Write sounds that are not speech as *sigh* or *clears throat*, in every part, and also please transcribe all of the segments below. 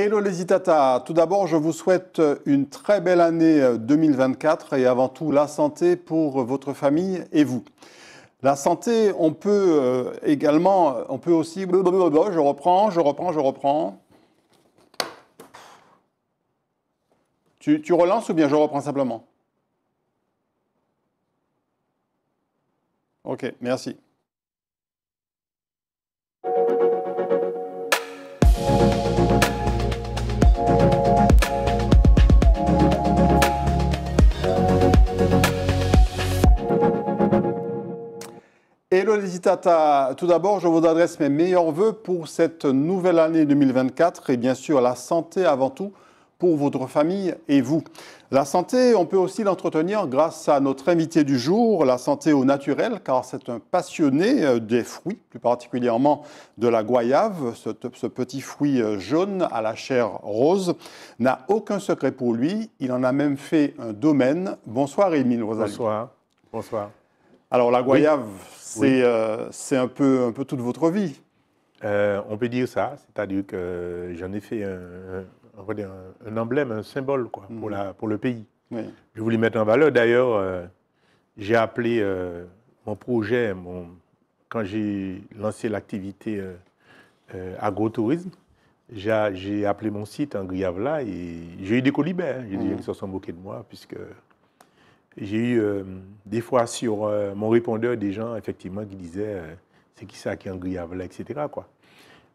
Hello les Itata, tout d'abord je vous souhaite une très belle année 2024 euh, et avant tout la santé pour euh, votre famille et vous. La santé, on peut euh, également, on peut aussi, je reprends, je reprends, je reprends. tu relances ou bien je reprends simplement Ok, merci. Hello les Zitata, tout d'abord je vous adresse mes meilleurs voeux pour cette nouvelle année 2024 et bien sûr la santé avant tout pour votre famille et vous. La santé, on peut aussi l'entretenir grâce à notre invité du jour, la santé au naturel, car c'est un passionné euh, des fruits, plus particulièrement de la goyave. Ce, petit fruit euh, jaune à la chair rose n'a aucun secret pour lui. Il en a même fait un domaine. Bonsoir Émile Rosalie. Bonsoir. Bonsoir. Alors la goyave, euh, c'est un, peu, un peu toute votre vie. Euh, on peut dire ça, c'est-à-dire que j'en ai fait un, emblème, un symbole quoi, pour, mhm. le pays. Je voulais mettre en valeur. D'ailleurs, euh, j'ai appelé mon projet, quand j'ai lancé l'activité agrotourisme, j'ai appelé mon site en Goyave-là et j'ai eu des colibères. Hein. J'ai dit qu'ils mhm. se sont moqués de moi puisque j'ai eu euh, des fois sur euh, mon répondeur des gens, effectivement, qui disaient euh, c'est qui ça qui est en grillave etc. Quoi.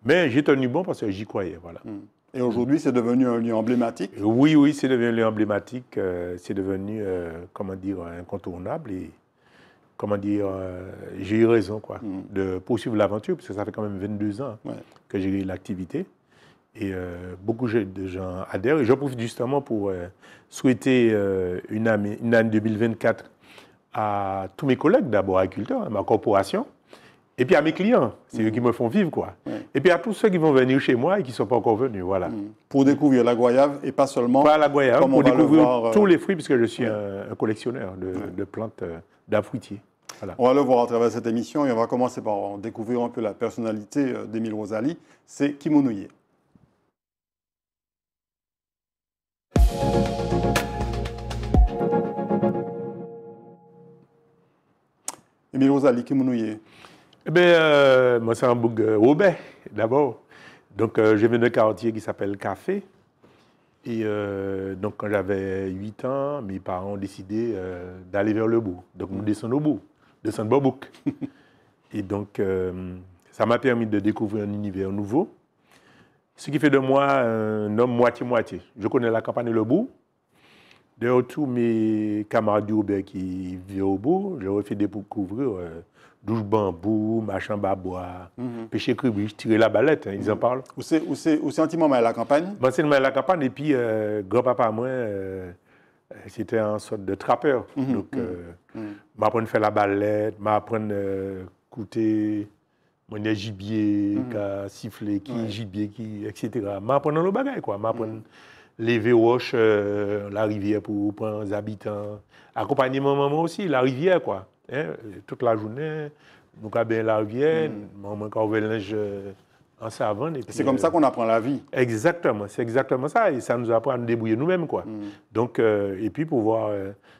Mais j'ai tenu bon parce que j'y croyais. Voilà. Mm. Et aujourd'hui, c'est devenu un lieu emblématique Oui, oui, c'est devenu un lieu emblématique. c'est devenu, comment dire, incontournable. Et comment dire, j'ai eu raison quoi, mm. de poursuivre l'aventure, parce que ça fait quand même 22 ans que j'ai eu l'activité. Et euh, beaucoup de gens adhèrent. Et j'en profite justement pour euh, souhaiter euh, une, année, 2024 à tous mes collègues, d'abord agriculteurs, à ma corporation, et puis à mes clients, c'est eux mm. qui me font vivre. quoi. Et puis à tous ceux qui vont venir chez moi et qui ne sont pas encore venus. voilà. Mm. Pour découvrir la goyave et pas seulement. Pas la goyave, pour découvrir tous les fruits, puisque je suis un, collectionneur de, plantes d'un On va le voir à travers cette émission et on va commencer par découvrir un peu la personnalité d'Émile Rosalie, c'est Kimonouye. Et Rosalie, qui vous Eh bien, euh, moi, c'est un bug euh, Robert, d'abord. Donc, euh, je viens d'un quartier qui s'appelle Café. Et donc, quand j'avais 8 ans, mes parents ont décidé d'aller vers le bout. Donc, nous descendons au bout, descendons au Bobouk. *laughs* et donc, ça m'a permis de découvrir un univers nouveau. Ce qui fait de moi un homme moitié-moitié. Je connais la campagne le bout, de tous mes camarades qui vivaient au bout, j'aurais fait des pour couvrir euh, douche bambou, machin baboua, mhm. pêcher tirer la balette, hein, ils en mhm. parlent. Où c'est, où c'est, où à la campagne ben, C'est à la campagne, et puis euh, grand-papa, moi, euh, c'était un sorte de trappeur. Mhm. Donc, à faire la balette, m'apprendre à coûter mon gibier, qui a sifflé, qui gibier, qui, etc. M'apprendre le bagage quoi lever roche, euh, la rivière pour prendre les habitants. Accompagner maman aussi, la rivière, quoi. Hein, toute la journée, nous avons la rivière, hmm. maman quand on linge euh, en savane. C'est comme ça euh, qu'on apprend la vie. Exactement, c'est exactement ça. Et ça nous apprend à nous débrouiller nous-mêmes, quoi. Hmm. Donc, et puis pouvoir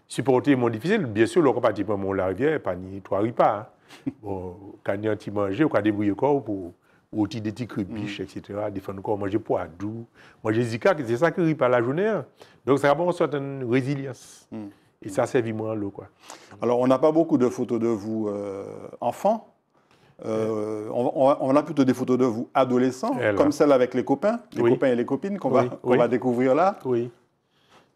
supporter supporter mon difficile. Bien sûr, le ne pas mon la rivière, pas ni trois repas. Hein. *laughs* bon, quand on a manger, on a débrouiller quoi pour ou mm. des petits crépiches, etc. Moi, j'ai poids doux, zika, c'est ça qui rit par la journée. Hein. Donc, ça apporte une certaine résilience. Mm. Et ça servit moins l'eau. Quoi. Alors, on n'a pas beaucoup de photos de vous euh, enfants. Euh, on, a plutôt des photos de vous adolescents, comme celle avec les copains, les copains et les copines qu'on va, va découvrir là. Oui.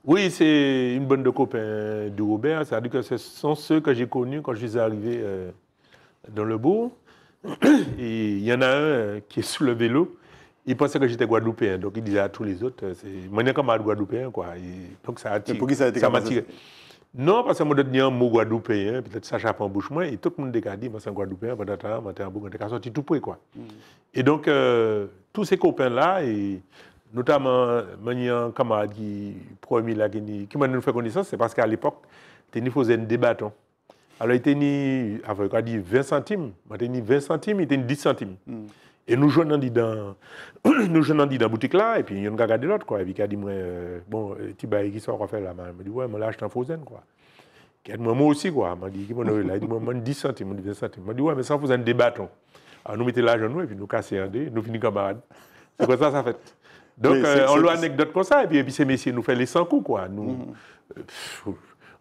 Oui, c'est une bande de copains du Robert. C'est-à-dire que ce sont ceux que j'ai connus quand je suis arrivé euh, dans le bourg. Et il y en a un euh, qui est sous le vélo. Il pensait que j'étais guadeloupéen, donc il disait à tous les autres, euh, c'est moi comme un guadeloupéen, quoi. Et donc ça attire. ça a Non, parce que moi, je dis un mot guadeloupéen, peut-être ça chape en bouche moi, et tout le monde a dit, moi, c'est un guadeloupéen, pendant un temps, un temps sorti tout près, quoi. Mm. Et donc, euh, tous ces copains-là, et notamment, mon camarade qui, premier là, qui, m'a fait connaissance, c'est parce qu'à l'époque, il faisait un débat. Alors, il était ni dit 20 centimes. Il était 20 centimes, il était 10 centimes. Et nous jouons dans, *clears throat* nous jouons dans la boutique là, et puis il y a un dit l'autre, quoi. Et puis il a dit, euh, bon, euh, tu vas qui ça quoi. faire là m'a dit, ouais, moi là, je t'en frozen, quoi. Moi, moi aussi, quoi. m'a dit, m'a dit, moi, 10 centimes, 20 centimes. Je dit, ouais, mais ça, vous un débattons. Alors, nous mettons l'argent, nous, et puis nous cassons un, deux, nous finissons camarades. C'est comme ça, ça fait. Donc, euh, on une anecdote comme ça, et puis, ces messieurs nous font les 100 coups, quoi. Nous, mm-hmm. euh,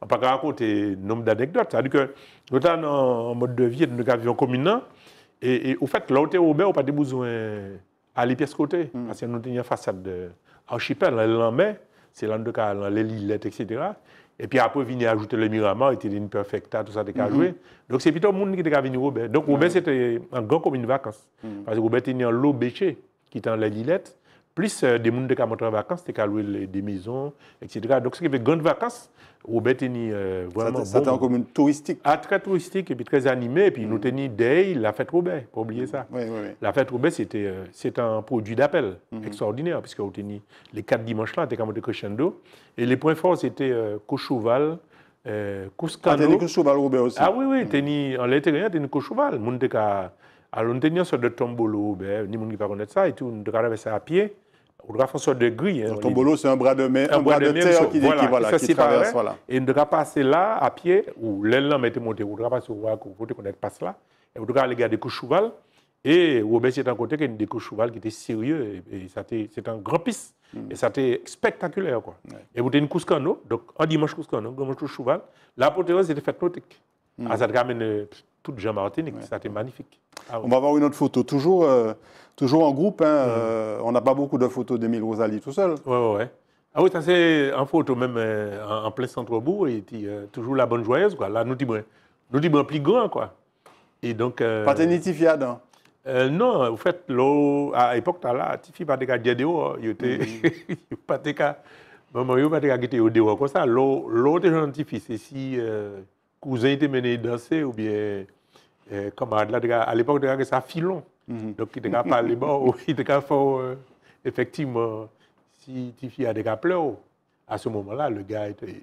on peut raconter nombre d'anecdotes. C'est-à-dire que, notamment en mode de vie, nous avions commune, et, et au fait, là où tu es au pas besoin d'aller pièce côté, hmm. parce que nous avons une façade archipel, en mai c'est de où les l'îlette, etc. Et puis après, venir ajouter le Miramar, était une perfecta, tout ça, était a joué. Donc c'est plutôt le monde qui était venu Robert. Donc Robert, hmm. c'était un grand commun de vacances. Hmm. Parce que Robert était un lot béché, qui était dans les plus euh, des gens qui ont en vacances, qui ont loué des maisons, etc. Donc, ce qui fait grandes vacances, Robert tenu euh, vraiment. Ça, bon, comme une touristique. Ah, très touristique et puis très animé. Et puis, mm. nous tenions Day, la fête Robert, pas oublier mm. ça. Oui, oui, La fête Robert, c'était euh, c'est un produit d'appel mm-hmm. extraordinaire, puisque les quatre dimanches là, on était comme crescendo. Et les points forts, c'était euh, Cochoval, euh, Ah, cheval Robert aussi. Ah, oui, oui, mm. tenu en l'intérieur, tenu Cochoval. Monde qui a. Alors, on sur de tombolo Robert, ni monde qui pas connaître ça, et tout, on devait ça à pied. Rafa de Gris. Hein, tombolo, c'est un bras de mer, un, bras, de, terre qui, voilà, qui, voilà, qui, qui traverse. Voilà. Et on doit passer là, à pied, ou l'élan était monté, on doit passer au Waco, qu'on connaître pas là, et on les aller garder Couchouval, Et Robert, c'est un côté qui des Couchouval qui était sérieux, et, et c'était un grand piste, hmm. et ça était spectaculaire. Quoi. Et vous avez une Kouskano, donc un dimanche Kouskano, un dimanche la l'apothéose était faite nautique. Hmm. Ah, ça te ramène euh, toute Jean-Martinique, ouais. ça c'était magnifique. Ah, on va voir une autre photo, toujours. Euh, Toujours en groupe, hein, mm. euh, on n'a pas beaucoup de photos d'Emile Rosalie tout seul. Ouais, ouais, ouais. Ah oui, ça c'est en photo même euh, en, plein centre-bourg, et euh, toujours la bonne joyeuse, quoi. Là, nous disons, nous disons plus grand, quoi. Et donc... Euh, pas ténitifiade, hein? non, en fait, à l'époque, là, Tifi pas de gardien dehors, hein. il était mm. *laughs* pas de maman, il pas de au dehors comme ça. L'autre jeune Tifi, c'est si cousin était mené danser ou bien camarade à l'époque, ça filon. Mhm. Donc, il te parlé bon, *laughs* il te fait, euh, effectivement, si tu fais des gars à ce moment-là, le gars était,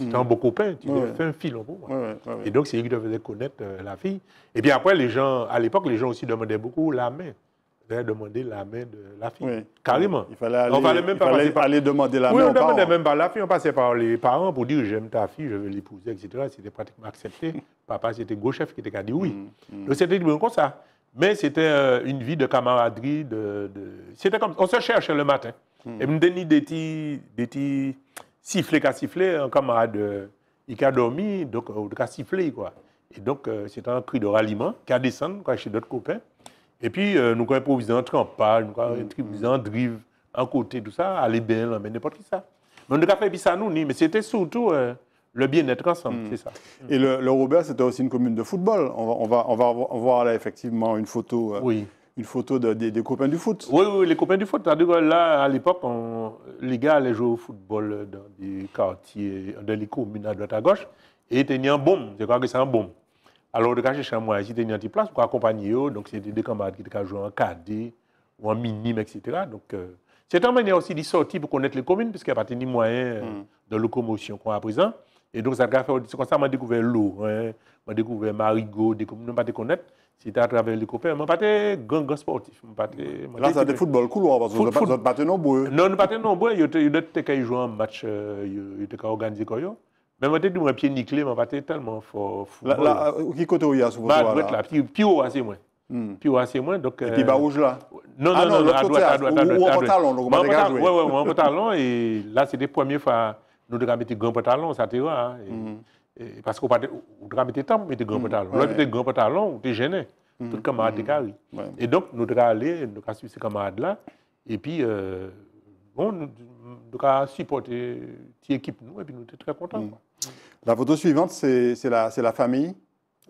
mhm. en beaucoup un beau tu fais fait un fil en moi. Et donc, c'est lui qui devait connaître euh, la fille. Et puis après, les gens, à l'époque, les gens aussi demandaient beaucoup la main Ils demandé la main de la fille. Carrément. Il fallait aller, on fallait même pas aller demander la main. Oui, on demandait même pas la fille, on passait par les parents pour dire j'aime ta fille, je veux l'épouser, etc. C'était pratiquement accepté. *laughs* Papa, c'était gros chef qui était dit oui. Mm, mm. Donc c'était comme ça. Mais c'était euh, une vie de camaraderie. De, de... C'était comme On se cherchait le matin. Et me hmm. donne des petits, qu'à siffler. Un camarade, euh, il a dormi, donc il euh, a sifflé. Quoi. Et donc, c'était un cri de ralliement qui a descendu quoi, chez d'autres copains. Et puis, nous avons improvisé un trempage, nous avons hmm. improvisé drive, un côté, tout ça, aller bien mais n'importe qui ça. Mais on pas fait ça, nous, mais c'était surtout. Le bien-être ensemble, hmm. c'est ça. Et le, le Robert, c'était aussi une commune de football. On va, on va, on va voir là effectivement une photo. Euh, oui. Une photo des copains du foot. Oui, oui, les copains du foot. Là, à l'époque, les gars allaient jouer au football dans des quartiers, dans les communes à droite à gauche, et ils tenaient un bombe. Je crois que c'est un bombe. Alors, de chez moi, ils tenaient une petite place pour accompagner eux. Donc, c'était des camarades qui étaient jouer en cadet ou en minime, etc. Donc, euh, c'est une manière aussi d'y sortir pour connaître les communes, puisqu'il n'y a pas de moyen euh, hmm. de locomotion qu'on a à présent. Et donc, ça comme ça, m'a découvert l'eau, hein, m'a découvert marigot, ne pas connaître. C'était à travers les copains, pas grand, grand sportif. Là, c'était le football parce que vous pas Non, nous pas un match, ils euh, étaient organisés quoi. Mais moi, j'étais un pied nickelé, j'étais tellement fort. Là, euh, qui côté où il bah, là? Puis haut, haut, moi. Donc, puis rouge là? Euh, ah non, non, non, à droite, à droite, à droite. Ou pantalon, donc Oui, oui, nous devons mettre grand pantalon, ça te hein, et, Parce qu'on devons mettre temps, mettre grand pantalon. Là, mettre grand pantalon, tu es gêné. Tout camarade est carré. Et donc, nous devons aller, nous devons suivre ces camarades-là. Et puis, euh, bon, nous devons supporter l'équipe. nous, et puis nous sommes très contents. Mm-hmm. La photo suivante, c'est la, la famille.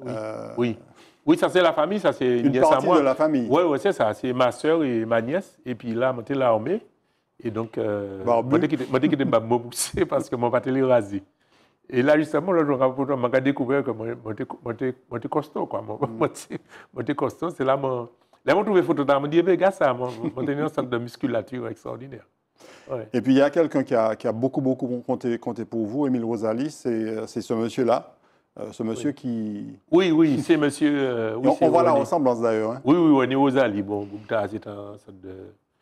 Euh, oui. oui. ça c'est la famille, ça c'est une, de la famille. Oui, c'est ça, c'est ma soeur et ma nièce. Et puis là, monter l'armée. Et donc, je dis que je boussé parce que mon est rasé. Et là, justement, là, je suis découvert que j'étais costaud. Quoi. J'étais mm. costaud, c'est là mon. Là, j'ai trouvé photo je me dit, regarde eh ben, ça, je suis un centre de musculature extraordinaire. Ouais. Et puis, il y a quelqu'un qui a, qui a, beaucoup, beaucoup compté, compté pour vous, Émile Rosali, c'est euh, ce monsieur-là. Euh, ce monsieur qui. Oui, oui, c'est monsieur. Euh, on, on voit la ressemblance d'ailleurs. Hein? Oui, oui, René Rosali. Bon, c'est un centre de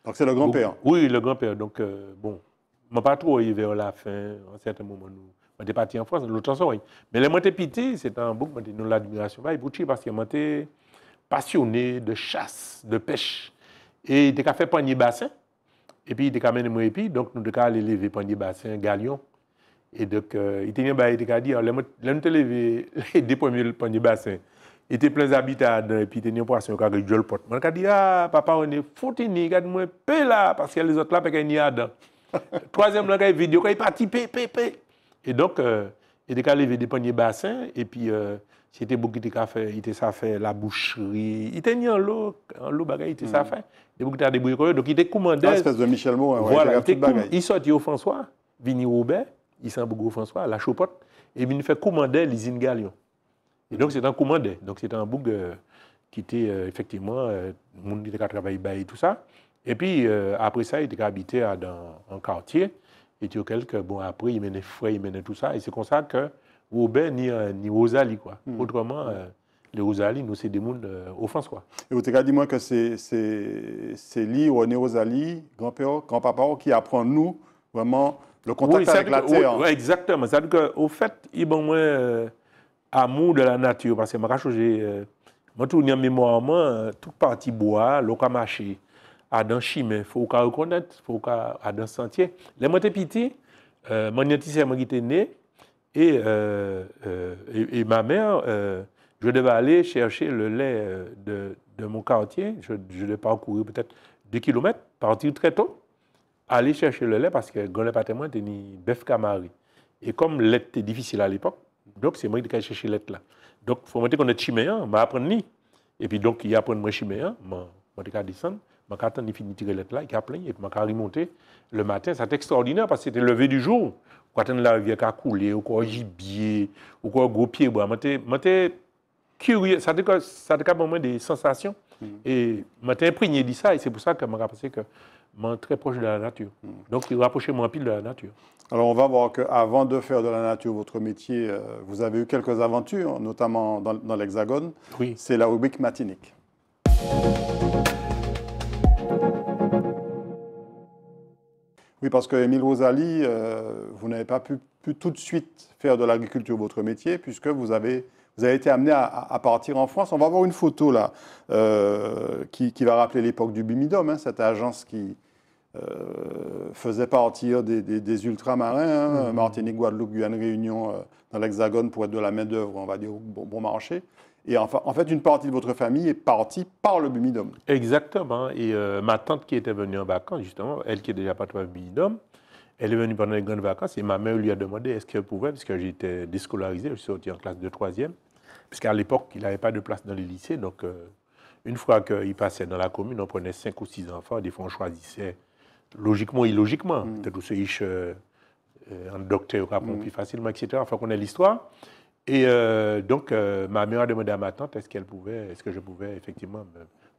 donc c'est le grand-père. Oui, le grand-père. Donc, euh, bon, je ne pas trop arrivé vers la fin, en certain moment. Nous, parti en France, l'autre Mais les pitié, c'est un bouc, l'admiration, bah, parce qu'il passionné de chasse, de pêche. Et il a fait panier bassin. Et puis, il mon Donc, nous aller bassin, galion. Et donc, euh, il bah, il a *laughs* bassin. Il était plein d'habitants et puis il tenir poisson qui a le porte. Moi, je dit, ah, papa, on est foutu regarde-moi, paix là, parce que les autres là, parce qu'il y a dedans. *laughs* Troisième, là, il vidéo, il est parti, paix, paix, paix. Et donc, euh, il était vers des paniers bassins, et puis, euh, c'était beaucoup de café, il était ça fait la boucherie, il était en l'eau, en l'eau, bagaille, il était ça hmm. fait. Et beaucoup de débrouillé, donc il était commandé. Ah, espèce de Michel Morin, voilà, il, était il sortit au François, Vini Robert, il s'en beaucoup au François, la chopote, et il fait commander l'usine Galion. Et donc, c'est un commandé. Donc, c'est un bouc qui était euh, effectivement, le euh, monde qui et tout ça. Et puis, euh, après ça, il était habité à, dans un quartier. Et tu quelques, bon, après, il menait frais, il menait tout ça. Et c'est comme ça que Robert ni, ni Rosalie, quoi. Hmm. Autrement, les Rosalie, nous, c'est des mondes offens quoi. Et vous avez dit, moi, que c'est lui, René Rosalie, grand-père, grand-papa, qui apprend nous vraiment le contact avec la terre. Oui, exactement. C'est-à-dire qu'au fait, il, bon, moi, amour de la nature. Parce que je euh, me tourne en mémoire, toute partie bois, l'eau marché, à dans chemin, il faut qu'on reconnaître, il faut qu'on à dans sentier. Les moi, petit, euh, mon petit qui était né, euh, euh, et, et, ma mère, je devais aller chercher le lait de, de mon quartier. Je, je devais parcourir peut-être deux kilomètres, partir très tôt, aller chercher le lait parce que dans père il y avait bœuf camari. Et comme lait était difficile à l'époque, donc c'est moi qui ai cherché lêtre là. Donc, il faut dire qu'on est chiméen, je ni. Et puis, donc, il apprend moi chiméen, je vais descendre, je vais attendre, il tirer lêtre là, il a et puis je vais remonter le matin. C'était extraordinaire parce que c'était le lever du jour. Quand on la rivière qui a coulé, ou quoi gibier, ou quoi gros pied, j'étais curieux, ça a moment des sensations. Et je m'étais imprégné de ça, et c'est pour ça que je pensé que très proche de la nature. Hmm. Donc, rapprochez moins pile de la nature. Alors, on va voir qu'avant de faire de la nature votre métier, euh, vous avez eu quelques aventures, notamment dans, l'Hexagone. Oui. C'est la rubrique matinique. Oui, parce que Émile Rosalie, euh, vous n'avez pas pu, tout de suite faire de l'agriculture votre métier, puisque vous avez, vous avez été amené à, partir en France. On va voir une photo là, euh, qui, va rappeler l'époque du Bimidom, hein, cette agence qui, euh, faisait partir des, ultramarins, hein, mhm. Martinique, Guadeloupe, Guyane, Réunion, euh, dans l'Hexagone pour être de la main-d'œuvre, on va dire, bon, bon marché. Et en, en, fait, une partie de votre famille est partie par le Bumidome. Exactement. Et euh, ma tante qui était venue en vacances, justement, elle qui est déjà partie par le elle est venue pendant les grandes vacances et ma mère lui a demandé est-ce qu'elle pouvait, parce que j'étais déscolarisé, je suis sorti en classe de troisième, parce qu'à l'époque, il n'avait pas de place dans les lycées. Donc, une fois qu'il passait dans la commune, on prenait cinq ou six enfants, des fois on choisissait logiquement, illogiquement. Mm. que ce euh, euh, un docteur répond plus mm. facilement, etc. Enfin, qu'on ait l'histoire. Et euh, donc, ma mère a demandé à ma tante est-ce qu'elle pouvait, est-ce que je pouvais effectivement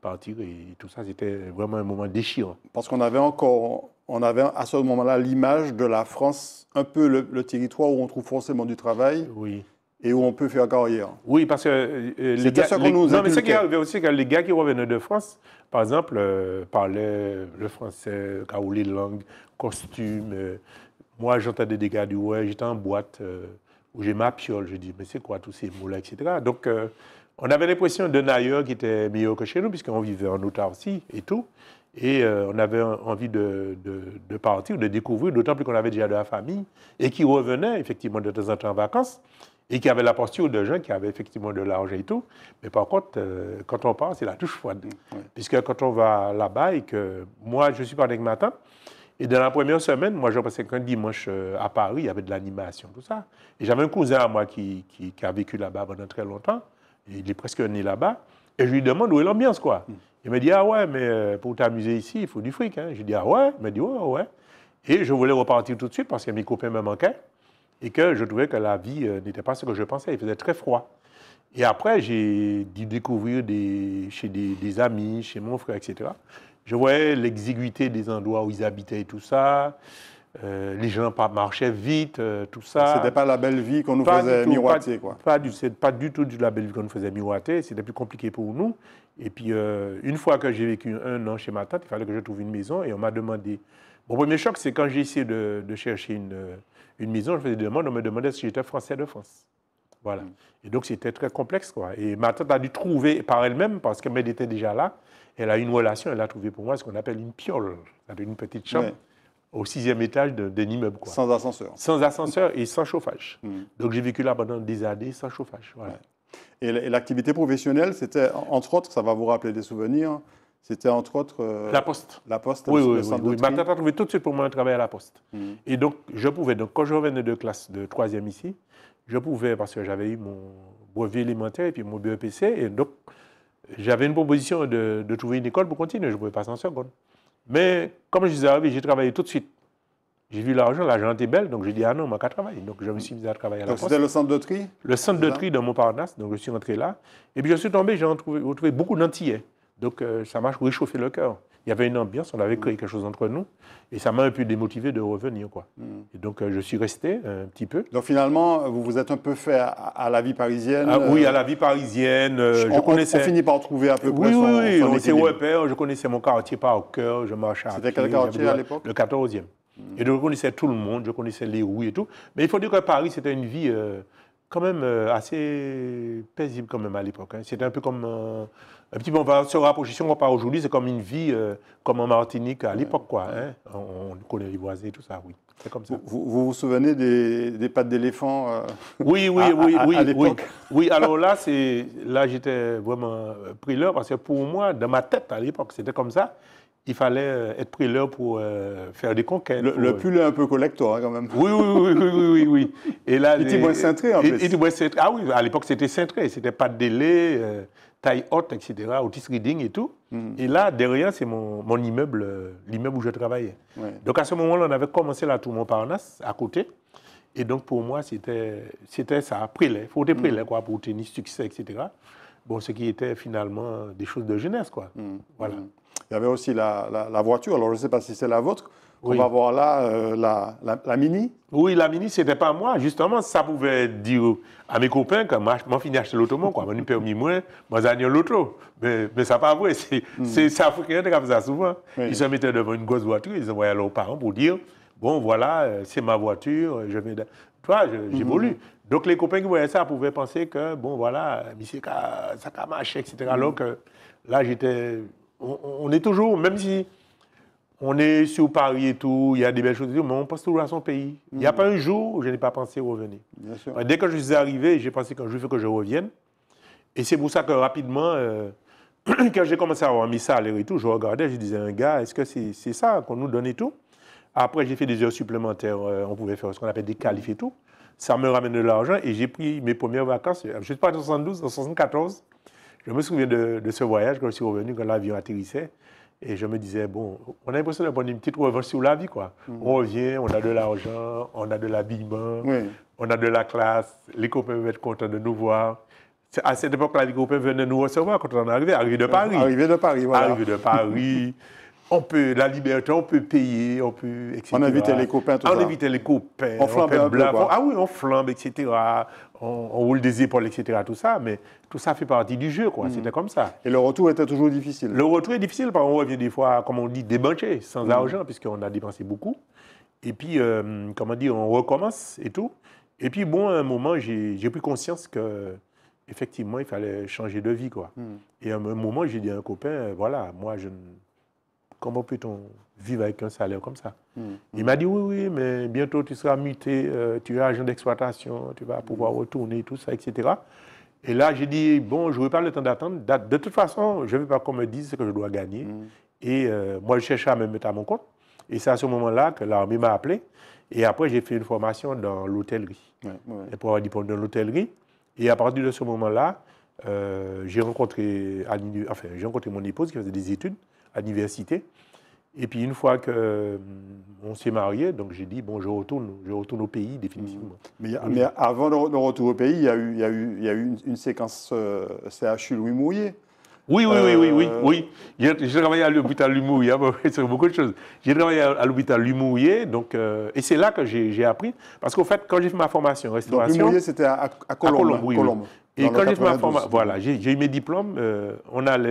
partir et tout ça, c'était vraiment un moment déchirant. Parce qu'on avait encore, on avait à ce moment-là l'image de la France, un peu le territoire où on trouve forcément du travail. Oui et où on peut faire carrière. Oui, parce que euh, euh, les gars, nous qui aussi, que les gars qui revenaient de France, par exemple, euh, parlaient le français, les langues, costumes. moi, j'entendais des gars du ouais, j'étais en boîte où j'ai ma piole. Je dis mais c'est quoi tous ces mots-là, etc. Donc on avait l'impression d'un ailleurs qui était meilleur que chez nous, puisqu'on vivait en aussi et tout. Et on avait envie de, de, de partir, de découvrir, d'autant plus qu'on avait déjà de la famille, et qui revenait effectivement de temps en temps en vacances et qui avait la posture de gens qui avaient effectivement de l'argent et tout. Mais par contre, euh, quand on part, c'est la touche froide. Puisque quand on va là-bas et que moi, je suis parti avec ma et dans la première semaine, moi, je pensais qu'un dimanche euh, à Paris, il y avait de l'animation, tout ça. Et j'avais un cousin à moi qui, a vécu là-bas pendant très longtemps. Il est presque né là-bas. Et je lui demande où est l'ambiance, quoi. Mm. Il me dit, ah ouais, mais euh, pour t'amuser ici, il faut du fric. Hein. Je lui dis, ah ouais. Il me dit, ouais, ouais. Et je voulais repartir tout de suite parce que mes copains me manquaient et que je trouvais que la vie euh, n'était pas ce que je pensais. Il faisait très froid. Et après, j'ai dû découvrir des, chez des, amis, chez mon frère, etc. Je voyais l'exiguïté des endroits où ils habitaient et tout ça. Euh, les gens marchaient vite, euh, tout ça. C'était pas la belle vie qu'on nous faisait miroiter, pas, quoi. Pas du, pas du tout de la belle vie qu'on nous faisait miroiter. C'était plus compliqué pour nous. Et puis, une fois que j'ai vécu un an chez ma tante, il fallait que je trouve une maison et on m'a demandé. Mon premier choc, c'est quand j'ai essayé de, de chercher une une maison, je faisais des demandes, on me demandait si j'étais français de France. Voilà. Mm. Et donc, c'était très complexe, quoi. Et ma tante a dû trouver par elle-même, parce qu'elle était déjà là, elle a une relation, elle a trouvé pour moi ce qu'on appelle une piole, une petite chambre. au sixième étage d'un immeuble. Quoi. Sans ascenseur. Sans ascenseur et sans chauffage. Mm. Donc j'ai vécu là pendant des années sans chauffage. Voilà. Et l'activité professionnelle, c'était, entre autres, ça va vous rappeler des souvenirs, c'était entre autres. Euh, la Poste. La Poste, oui, oui, le centre oui, oui. Ma bah, tante trouvé tout de suite pour moi un travail à la Poste. Mm. Et donc, je pouvais, donc, quand je revenais de classe de troisième ici, je pouvais, parce que j'avais eu mon brevet élémentaire et puis mon BEPC, et donc, j'avais une proposition de, trouver une école pour continuer. Je ne pouvais pas en seconde. Mais comme je disais, arrivé, j'ai travaillé tout de suite. J'ai vu l'argent, l'argent était belle, donc j'ai dit, ah non, on qu'à travailler. Donc je me suis mis à travailler à donc C'était le centre de tri Le centre de tri de Montparnasse, donc je suis rentré là. Et puis je suis tombé, j'ai retrouvé beaucoup d'Antillais. Donc euh, ça m'a réchauffé le cœur. Il y avait une ambiance, on avait mm. créé quelque chose entre nous, et ça m'a un peu démotivé de revenir. Quoi. Mm. Et donc euh, je suis resté un petit peu. Donc finalement, vous vous êtes un peu fait à, la vie parisienne Oui, à la vie parisienne. Ah euh, on, je connaissais... par trouver un peu près oui, oui, oui, oui. je connaissais mon quartier par cœur, je marchais à C'était quel quartier à l'époque Le 14e. Mm. Et je connaissais tout le monde, je connaissais les rues et tout. Mais il faut dire que Paris, c'était une vie quand même assez paisible quand même à l'époque. Hein. C'était un peu comme un petit peu, on va sur la position on aujourd'hui, c'est comme une vie euh, comme en Martinique à l'époque, quoi. Hein. on, connaît les voisins et tout ça, oui. C'est comme ça. Vous, vous, souvenez des, des pattes d'éléphant euh, Oui, oui, à, oui, oui, oui. Oui, alors là, c'est là j'étais vraiment pris euh, l'heure parce que pour moi, dans ma tête à l'époque, c'était comme ça. Il fallait être pris l'heure pour faire des conquêtes. Le, pull est un peu collector hein, quand même. Oui, oui, oui, oui, oui, Et là, il moins cintré en plus. moins Ah oui, à l'époque c'était cintré, c'était pas de délai taille haute, etc., Otis Reading et tout. Mm-hmm. Et là, derrière, c'est mon, immeuble, euh, l'immeuble où je travaillais. Donc à ce moment-là, on avait commencé la tour Montparnasse à côté. Et donc pour moi, c'était, ça, prélet. Il faut des mm. prélais, quoi, pour tenir succès, etc. Bon, ce qui était finalement des choses de jeunesse, quoi. Mm. Voilà. Mm. Il y avait aussi la, voiture, alors je ne sais pas si c'est la vôtre. On va voir là euh, la, Mini. Oui, la Mini, ce n'était pas moi. Justement, ça pouvait dire à mes copains que je fini acheter l'automobile, quoi. permis moins, moi j'ai l'auto. Mais, mais ça pas vrai. C'est mm. ça qui a ça souvent. Ils se mettaient devant une grosse voiture, ils envoyaient leurs parents pour dire bon, voilà, euh, c'est ma voiture, je vais. Toi, j'évolue. Hmm. Donc les copains qui voyaient ça pouvaient penser que bon, voilà, euh, monsieur, ça a marché, etc. Alors que là, j'étais on, est toujours, même si on est sur Paris et tout, il y a des belles choses, mais on pense toujours à son pays. Il n'y a mm. pas un jour où je n'ai pas pensé revenir. Dès que je suis arrivé, j'ai pensé qu'un jour il que je revienne. Et c'est pour ça que rapidement, euh, *clears throat* quand j'ai commencé à avoir mis ça à l'air et tout, je regardais, je disais, un gars, est-ce que c'est ça qu'on nous donne et tout Après, j'ai fait des heures supplémentaires, euh, on pouvait faire ce qu'on appelle des qualifs et tout. Ça me ramène de l'argent et j'ai pris mes premières vacances. Je suis pas en 72, en 74. Je me souviens de, ce voyage quand je suis revenu, quand l'avion atterrissait. Et je me disais, bon, on a l'impression de prendre une petite revanche sur la vie, quoi. Mhm. On revient, on a de l'argent, on a de l'habillement, on a de la classe, les copains vont être contents de nous voir. À cette époque-là, les copains venaient nous recevoir quand on arrivait, arrivé de Paris. Arrivé de Paris, voilà. Arrivé de Paris. *laughs* on peut, la liberté, on peut payer, on peut, etc. On invitait les copains, tout ça. – On invitait les copains. On flambe un peu, quoi. Ah oui, on flambe, etc. On, roule des épaules, etc. Tout ça, mais tout ça fait partie du jeu, quoi. Mhm. C'était comme ça. Et le retour était toujours difficile. Le retour est difficile, parce qu'on revient des fois, comme on dit, débanché, sans mhm. argent, puisqu'on a dépensé beaucoup. Et puis, euh, comment dire, on recommence et tout. Et puis, bon, à un moment, j'ai pris conscience que effectivement, il fallait changer de vie, quoi. Mhm. Et à un moment, j'ai dit à un copain, voilà, moi, je ne comment peut-on vivre avec un salaire comme ça mm, mm. Il m'a dit, oui, oui, mais bientôt tu seras muté, euh, tu es agent d'exploitation, tu vas pouvoir mm. retourner, tout ça, etc. Et là, j'ai dit, bon, je veux pas le temps d'attendre. De toute façon, je ne veux pas qu'on me dise ce que je dois gagner. Et euh, moi, je cherchais à me mettre à mon compte. Et c'est à ce moment-là que l'armée m'a appelé. Et après, j'ai fait une formation dans l'hôtellerie. Et pour dans l'hôtellerie. Et à partir de ce moment-là, euh, j'ai rencontré, enfin, rencontré mon épouse qui faisait des études à l'université. Et puis une fois que euh, on s'est marié, donc j'ai dit bon, je retourne, je retourne au pays définitivement. Mmh. Mais, avant de retour au pays, il y a eu, il y a eu, il y a eu une, séquence euh, CHU Louis Mouillet. Oui, oui, oui, oui, oui, euh, J'ai travaillé à l'hôpital Lumouillet, hein, *laughs* sur beaucoup de choses. J'ai travaillé à l'hôpital Lumouillet, donc, et c'est là que j'ai appris. Parce qu'au fait, quand j'ai fait ma formation restauration. c'était à, à, hein, Colombe. Et quand j'ai fait ma formation, voilà, j'ai eu mes diplômes,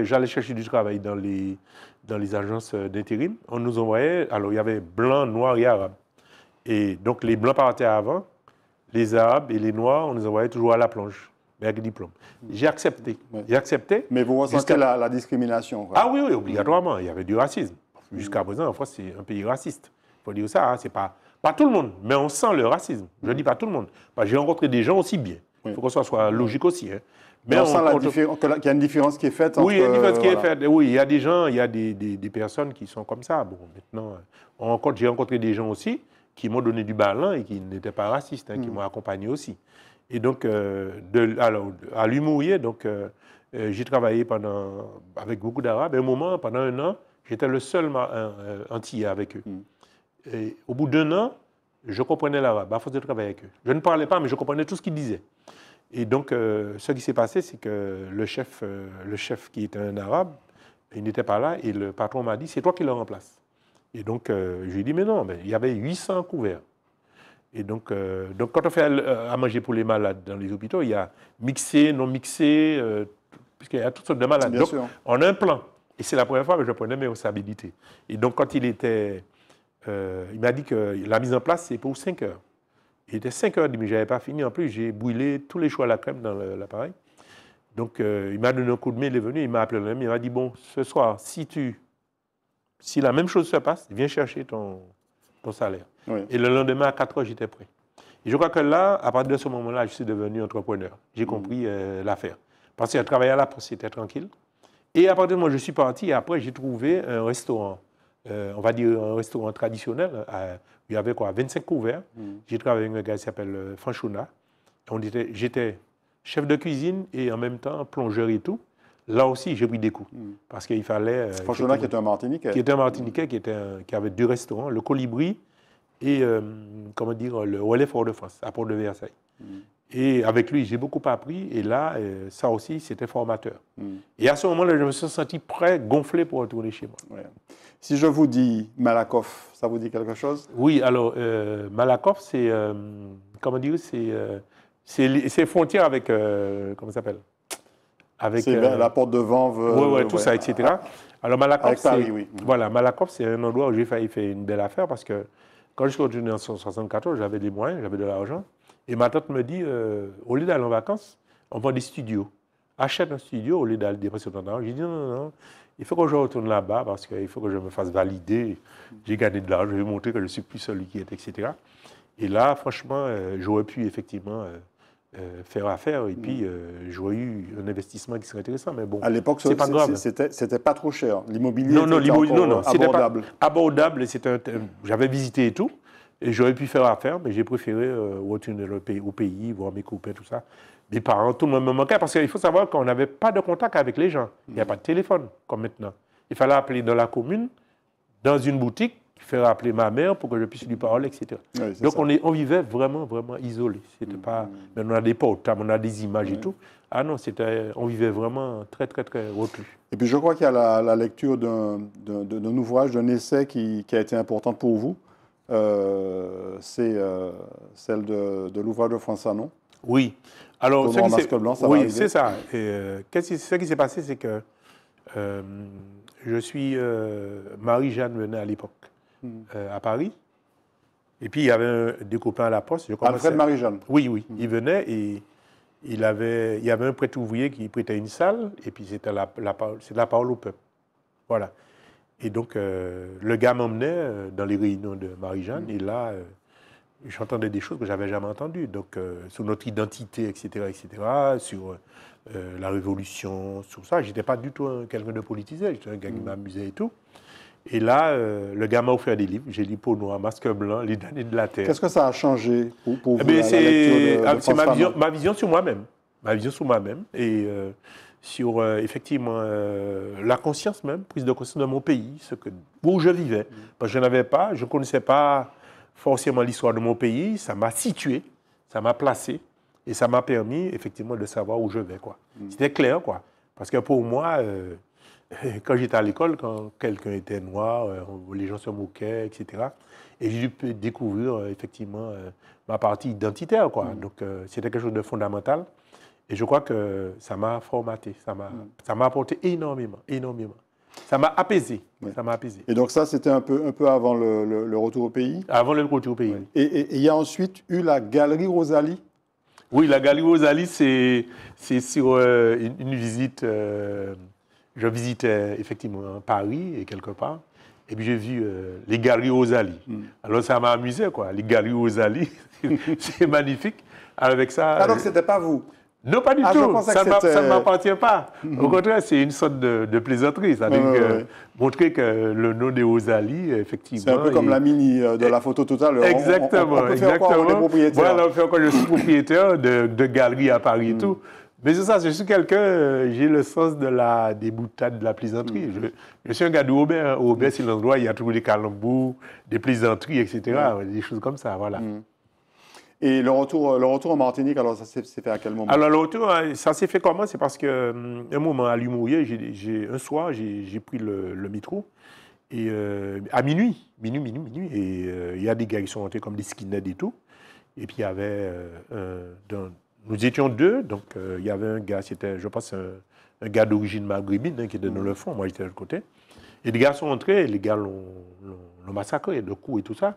j'allais chercher du travail dans les dans les agences euh, d'intérim, on nous envoyait, alors il y avait blanc, noir et arabe. Et donc les blancs partaient avant, les arabes et les noirs, on nous envoyait toujours à la planche, avec diplôme. J'ai accepté. J'ai accepté. Mais vous ressentez la, discrimination Ah oui, oui, obligatoirement. Il y avait du racisme. Jusqu'à présent, en France, c'est un pays raciste. Il faut dire ça, hein, c'est pas, pas tout le monde, mais on sent le racisme. Je mm-hmm. dis pas tout le monde. J'ai rencontré des gens aussi bien. Il faut que ça soit logique aussi. Hein. Mais on, sent qu'il y a une différence qui est faite. Entre... oui, il y a une différence qui est faite. Oui, il y a des gens, il y a des, personnes qui sont comme ça. Bon, maintenant, euh, j'ai rencontré des gens aussi qui m'ont donné du ballon et qui n'étaient pas racistes, hein, qui hmm. m'ont accompagné aussi. Et donc, euh, de, alors, à l'humourier, donc, euh, j'ai travaillé pendant, avec beaucoup d'Arabes. un moment, pendant un an, j'étais le seul Antillais avec eux. Hmm. Et au bout d'un an, je comprenais l'arabe à force de travailler avec eux. Je ne parlais pas, mais je comprenais tout ce qu'ils disaient. Et donc, euh, ce qui s'est passé, c'est que le chef, euh, le chef qui était un arabe, il n'était pas là et le patron m'a dit, c'est toi qui le remplaces. Et donc, euh, je lui ai dit, mais non, mais il y avait 800 couverts. Et donc, quand on fait à manger pour les malades dans les hôpitaux, il y a mixé, non mixé, puisqu'il y a toutes sortes de malades. Bien donc, sûr. on a un plan. Et c'est la première fois que je prenais mes responsabilités. Et donc, quand il était... il m'a dit que la mise en place, c'est pour 5 heures. Il était 5h30, je n'avais pas fini. En plus, j'ai brûlé tous les choix à la crème dans l'appareil. Donc, euh, il m'a donné un coup de main, il est venu, il m'a appelé le même, il m'a dit, bon, ce soir, si tu... Si la même chose se passe, viens chercher ton, salaire. Et le lendemain, à 4 h j'étais prêt. Et je crois que là, à partir de ce moment-là, je suis devenu entrepreneur. J'ai mm. compris euh, l'affaire. Parce que travailler à la poste, c'était tranquille. Et à partir de moment je suis parti, et après, j'ai trouvé un restaurant euh, on va dire, un restaurant traditionnel. il y avait quoi 25 couverts. Mm. J'ai travaillé avec un gars qui s'appelle euh, Franchona. J'étais chef de cuisine et en même temps plongeur et tout. Là aussi, j'ai pris des coups. Mm. Parce qu'il fallait. Euh, Franchona, qui était un Martiniquais. Qui était un mm. Martiniquais, qui, avait deux restaurants, le Colibri et, comment dire, le Relais Fort-de-France, à Port-de-Versailles. Et avec lui, j'ai beaucoup appris. Et là, euh, ça aussi, c'était formateur. Mm. Et à ce moment-là, je me suis senti prêt, gonflé pour retourner chez moi. Si je vous dis Malakoff, ça vous dit quelque chose Oui, alors, euh, Malakoff, c'est, euh, comment dire, c'est, euh, frontière avec, comment ça s'appelle avec, C'est la porte de Vanves. Oui, oui. tout ça, etc. alors, Malakoff, c'est, voilà, Malakoff, c'est un endroit où j'ai failli faire une belle affaire parce que quand je suis retourné en 1974, j'avais des moyens, j'avais de l'argent. Et ma tante me dit, euh, au lieu d'aller en vacances, on vend des studios. Achète un studio au lieu d'aller des ton argent. J'ai dit, non, non, non, il faut que je retourne là-bas parce qu'il faut que je me fasse valider. J'ai gagné de l'argent, je vais montrer que je ne suis plus celui qui est, etc. Et là, franchement, euh, j'aurais pu effectivement euh, faire affaire et puis j'aurais eu un investissement qui serait intéressant. Mais bon, à l'époque, pas C'était pas trop cher. L'immobilier non, non, non, non, abordable. Pas abordable, j'avais visité et tout. Et j'aurais pu faire affaire, mais j'ai préféré retourner euh, au pays, au pays, voir mes copains, tout ça. Mes parents, tout le monde me manquait parce qu'il faut savoir qu'on n'avait pas de contact avec les gens. Il n'y a pas de téléphone comme maintenant. Il fallait appeler dans la commune, dans une boutique, faire appeler ma mère pour que je puisse lui parler, etc. Donc on, est, on vivait vraiment, vraiment isolé. C'était mm. pas. Mais on a des portables, on a des images et tout. Ah non, c'était, on vivait vraiment très, très, très reclus. Et puis je crois qu'il y a la, lecture d'un, ouvrage, d'un essai qui, qui, a été important pour vous. Euh, c'est euh, celle de, l'ouvrage de François non? Oui. Alors, oui, c'est ça. Euh, -ce, qui s'est passé, c'est que je suis Marie-Jeanne venait à l'époque hmm. à Paris. Et puis, il y avait des copains à la poste. Je Marie-Jeanne Oui, oui. Hmm. Il venait et il, avait, il y avait un prêtre ouvrier qui prêtait une salle, et puis c'était la, la, la parole au peuple. Voilà. Et donc, euh, le gars m'emmenait euh, dans les réunions de Marie-Jeanne, mm. et là, euh, j'entendais des choses que j'avais jamais entendues. Donc, sur notre identité, etc., etc., sur la révolution, sur ça. J'étais pas du tout quelqu'un de politisé, j'étais un gars qui mm. m'amusait et tout. Et là, le gars m'a offert des livres. J'ai lu Peau Noire, Masque Blanc, Les derniers de la Terre. Qu'est-ce que ça a changé pour, eh vous, C'est ah, ma, ma, vision sur moi-même. Ma vision sur moi-même. Et sur euh, effectivement euh, la conscience même, prise de conscience de mon pays, ce que, où je vivais. Mm. Parce que je n'avais pas, je ne connaissais pas forcément l'histoire de mon pays, ça m'a situé, ça m'a placé, et ça m'a permis effectivement de savoir où je vais. Quoi. Mm. C'était clair, quoi. Parce que pour moi, euh, *laughs* quand j'étais à l'école, quand quelqu'un était noir, les gens se moquaient, etc. Et j'ai pu découvrir effectivement ma partie identitaire, quoi. Mm. Donc c'était quelque chose de fondamental. Et je crois que ça m'a formaté, ça m'a mm. apporté énormément, énormément. Ça m'a apaisé. Ça m'a apaisé. Et donc ça, c'était un peu, un peu avant le, retour au pays Avant le retour au pays. Et il y a ensuite eu la Galerie Rosalie Oui, la Galerie Rosalie, c'est sur euh, une, visite... Euh, je visitais euh, effectivement Paris et quelque part. Et puis j'ai vu les galeries Rosalie. Mm. Alors ça m'a amusé, quoi. Les galeries Rosalie, *laughs* c'est magnifique. Avec ça. Alors ah, que ce n'était pas vous non, pas du ah, tout. Ça ne m'appartient pas. *laughs* Au contraire, c'est une sorte de, plaisanterie. C'est-à-dire montrer que le nom de Ozali, effectivement. C'est un peu comme la mini euh, de eh, la photo totale. Exactement. exactement. Voilà, on fait encore, je suis propriétaire de, galeries à Paris et mm. tout. Mais c'est ça, je suis quelqu'un, euh, j'ai le sens de la, des boutades, de la plaisanterie. Mm. Je, suis un gars de hein. Aubert. c'est l'endroit où il y a toujours des calembours, des plaisanteries, etc. Mm. Des choses comme ça, voilà. Et le retour, euh, le retour en Martinique, alors ça s'est fait à quel moment Alors le retour, euh, ça s'est fait comment C'est parce que hum, un moment à Lumourier, j'ai un soir, j'ai pris le, métro et euh, à minuit, minuit, minuit, minuit, et il y a des gars qui sont rentrés comme des skinheads et tout. Et puis il y avait, nous étions deux, donc il y avait un gars, c'était, je pense, un, gars d'origine maghrébine hein, qui était dans le fond, moi j'étais de l'autre côté. Et les gars sont rentrés, et les gars l'ont massacré de coups et tout ça.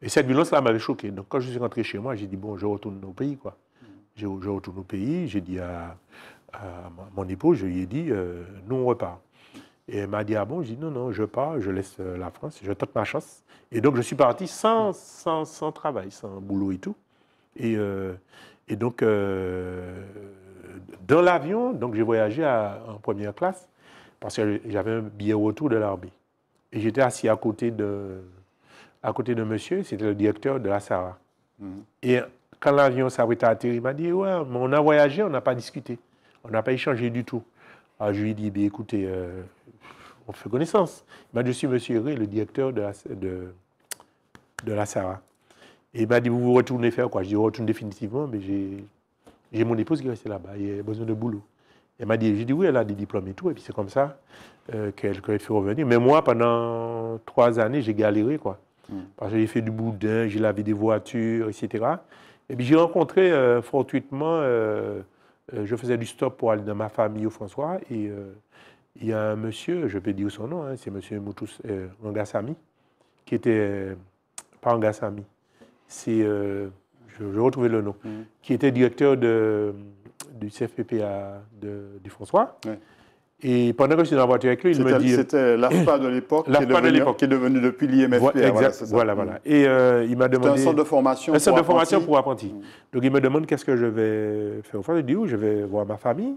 Et cette violence-là m'avait choqué. Donc quand je suis rentré chez moi, j'ai dit, bon, je retourne au pays, quoi. Je, je retourne au pays, j'ai dit à, mon époux, je lui ai dit, euh, nous, on repart. Et elle m'a dit, ah bon, Je dis, non, non, je pars, je laisse euh, la France, je tente ma chance. Et donc je suis parti sans, sans, travail, sans boulot et tout. Et, euh, et donc, dans l'avion, donc j'ai voyagé en première classe parce que j'avais un billet retour de l'armée. Et j'étais assis à côté de à côté de monsieur, c'était le directeur de la SARA. Mhm. Et quand l'avion s'arrêtait, à atterrir, il m'a dit Ouais, mais on a voyagé, on n'a pas discuté. On n'a pas échangé du tout. Alors ah, je lui ai dit ben, Écoutez, euh, on fait connaissance. Il m'a dit Je suis monsieur Ré, le directeur de la, de, SARA. Et il m'a dit Vous vous retournez faire quoi Je lui ai Retourne définitivement, mais j'ai mon épouse qui est là-bas. Il a besoin de boulot. Elle m'a dit, j'ai dit oui, elle a des diplômes et tout, et puis c'est comme ça euh, qu'elle est fait revenir. Mais moi, pendant trois années, j'ai galéré, quoi. Mm. Parce que j'ai fait du boudin, j'ai lavé des voitures, etc. Et puis j'ai rencontré euh, fortuitement, euh, euh, je faisais du stop pour aller dans ma famille au François, et il y a un monsieur, je peux dire son nom, hein, c'est monsieur Moutus Angassami, qui était, pas Angassami, c'est, je, vais retrouver le nom, mm. qui était directeur du CFPPA du François. Et pendant que je suis dans la voiture avec lui, il me dit. C'était euh, l'AFPA de l'époque, qui, qui, est devenu depuis l'IMFP. Voilà, voilà, voilà, voilà, Et euh, il m'a demandé. un centre de formation. Un centre pour de formation pour apprentis. Mm. Donc il me demande qu'est-ce que je vais faire au Je dis où Je vais voir ma famille.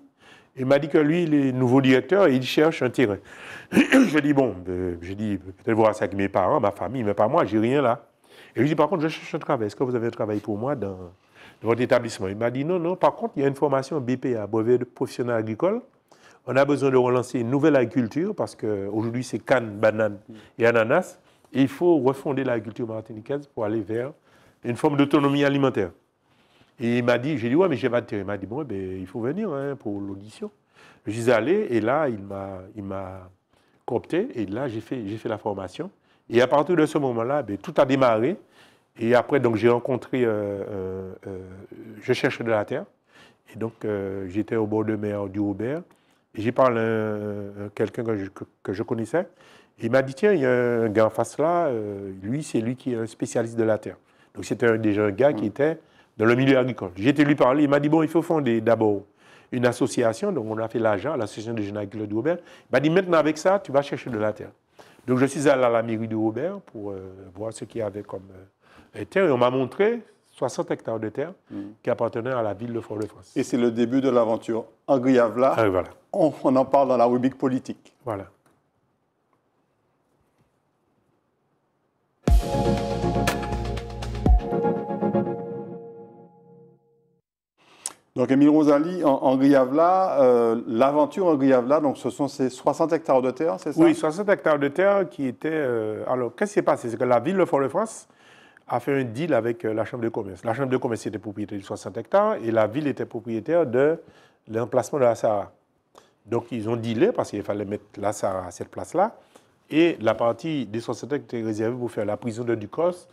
Il m'a dit que lui, il est nouveau directeur et il cherche un terrain. *coughs* je dis bon, euh, je dis peut-être voir ça avec mes parents, ma famille, mais pas moi, j'ai rien là. Et je lui dis par contre, je cherche un travail. Est-ce que vous avez un travail pour moi dans, votre établissement Il m'a dit non, non. Par contre, il y a une formation BPA, brevet de professionnel agricole. On a besoin de relancer une nouvelle agriculture parce qu'aujourd'hui, c'est canne, banane et ananas. Et il faut refonder l'agriculture martiniquaise pour aller vers une forme d'autonomie alimentaire. Et il m'a dit, j'ai dit, ouais, mais j'ai pas de terre. Il m'a dit, bon, eh ben, il faut venir hein, pour l'audition. Je suis allé et là, il m'a, il coopté et là, j'ai fait, fait la formation. Et à partir de ce moment-là, eh ben, tout a démarré. Et après, j'ai rencontré, euh, euh, euh, je cherche de la terre. Et donc, j'étais au bord de mer du Robert. J'ai parlé à euh, quelqu'un que je, connaissais. Il m'a dit, tiens, il y a un gars en face là, euh, lui, c'est lui qui est un spécialiste de la terre. Donc c'était déjà un gars qui mm. était dans le milieu agricole. J'ai été lui parler, il m'a dit, bon, il faut fonder d'abord une association, donc on a fait l'agent, l'association des jeunes agriculteurs de Il m'a dit, maintenant avec ça, tu vas chercher de la terre. Donc je suis allé à la mairie de Robert pour euh, voir ce qu'il y avait comme terre, et on m'a montré 60 hectares de terre mm. qui appartenaient à la ville de Fort-de-France. Et c'est le début de l'aventure. En ah on, en parle dans la rubrique politique. Voilà. Donc, Émile Rosali, en, euh, l'aventure en Griavla, donc ce sont ces 60 hectares de terre, c'est ça Oui, 60 hectares de terre qui étaient. Euh, alors, qu'est-ce qui s'est passé C'est que la ville de Fort-de-France a fait un deal avec euh, la Chambre de commerce. La Chambre de commerce était propriétaire de 60 hectares et la ville était propriétaire de l'emplacement de la Sahara. Donc ils ont dealé parce qu'il fallait mettre la Sahara à cette place-là. Et la partie des 60 hectares était réservée pour faire la prison de Ducos.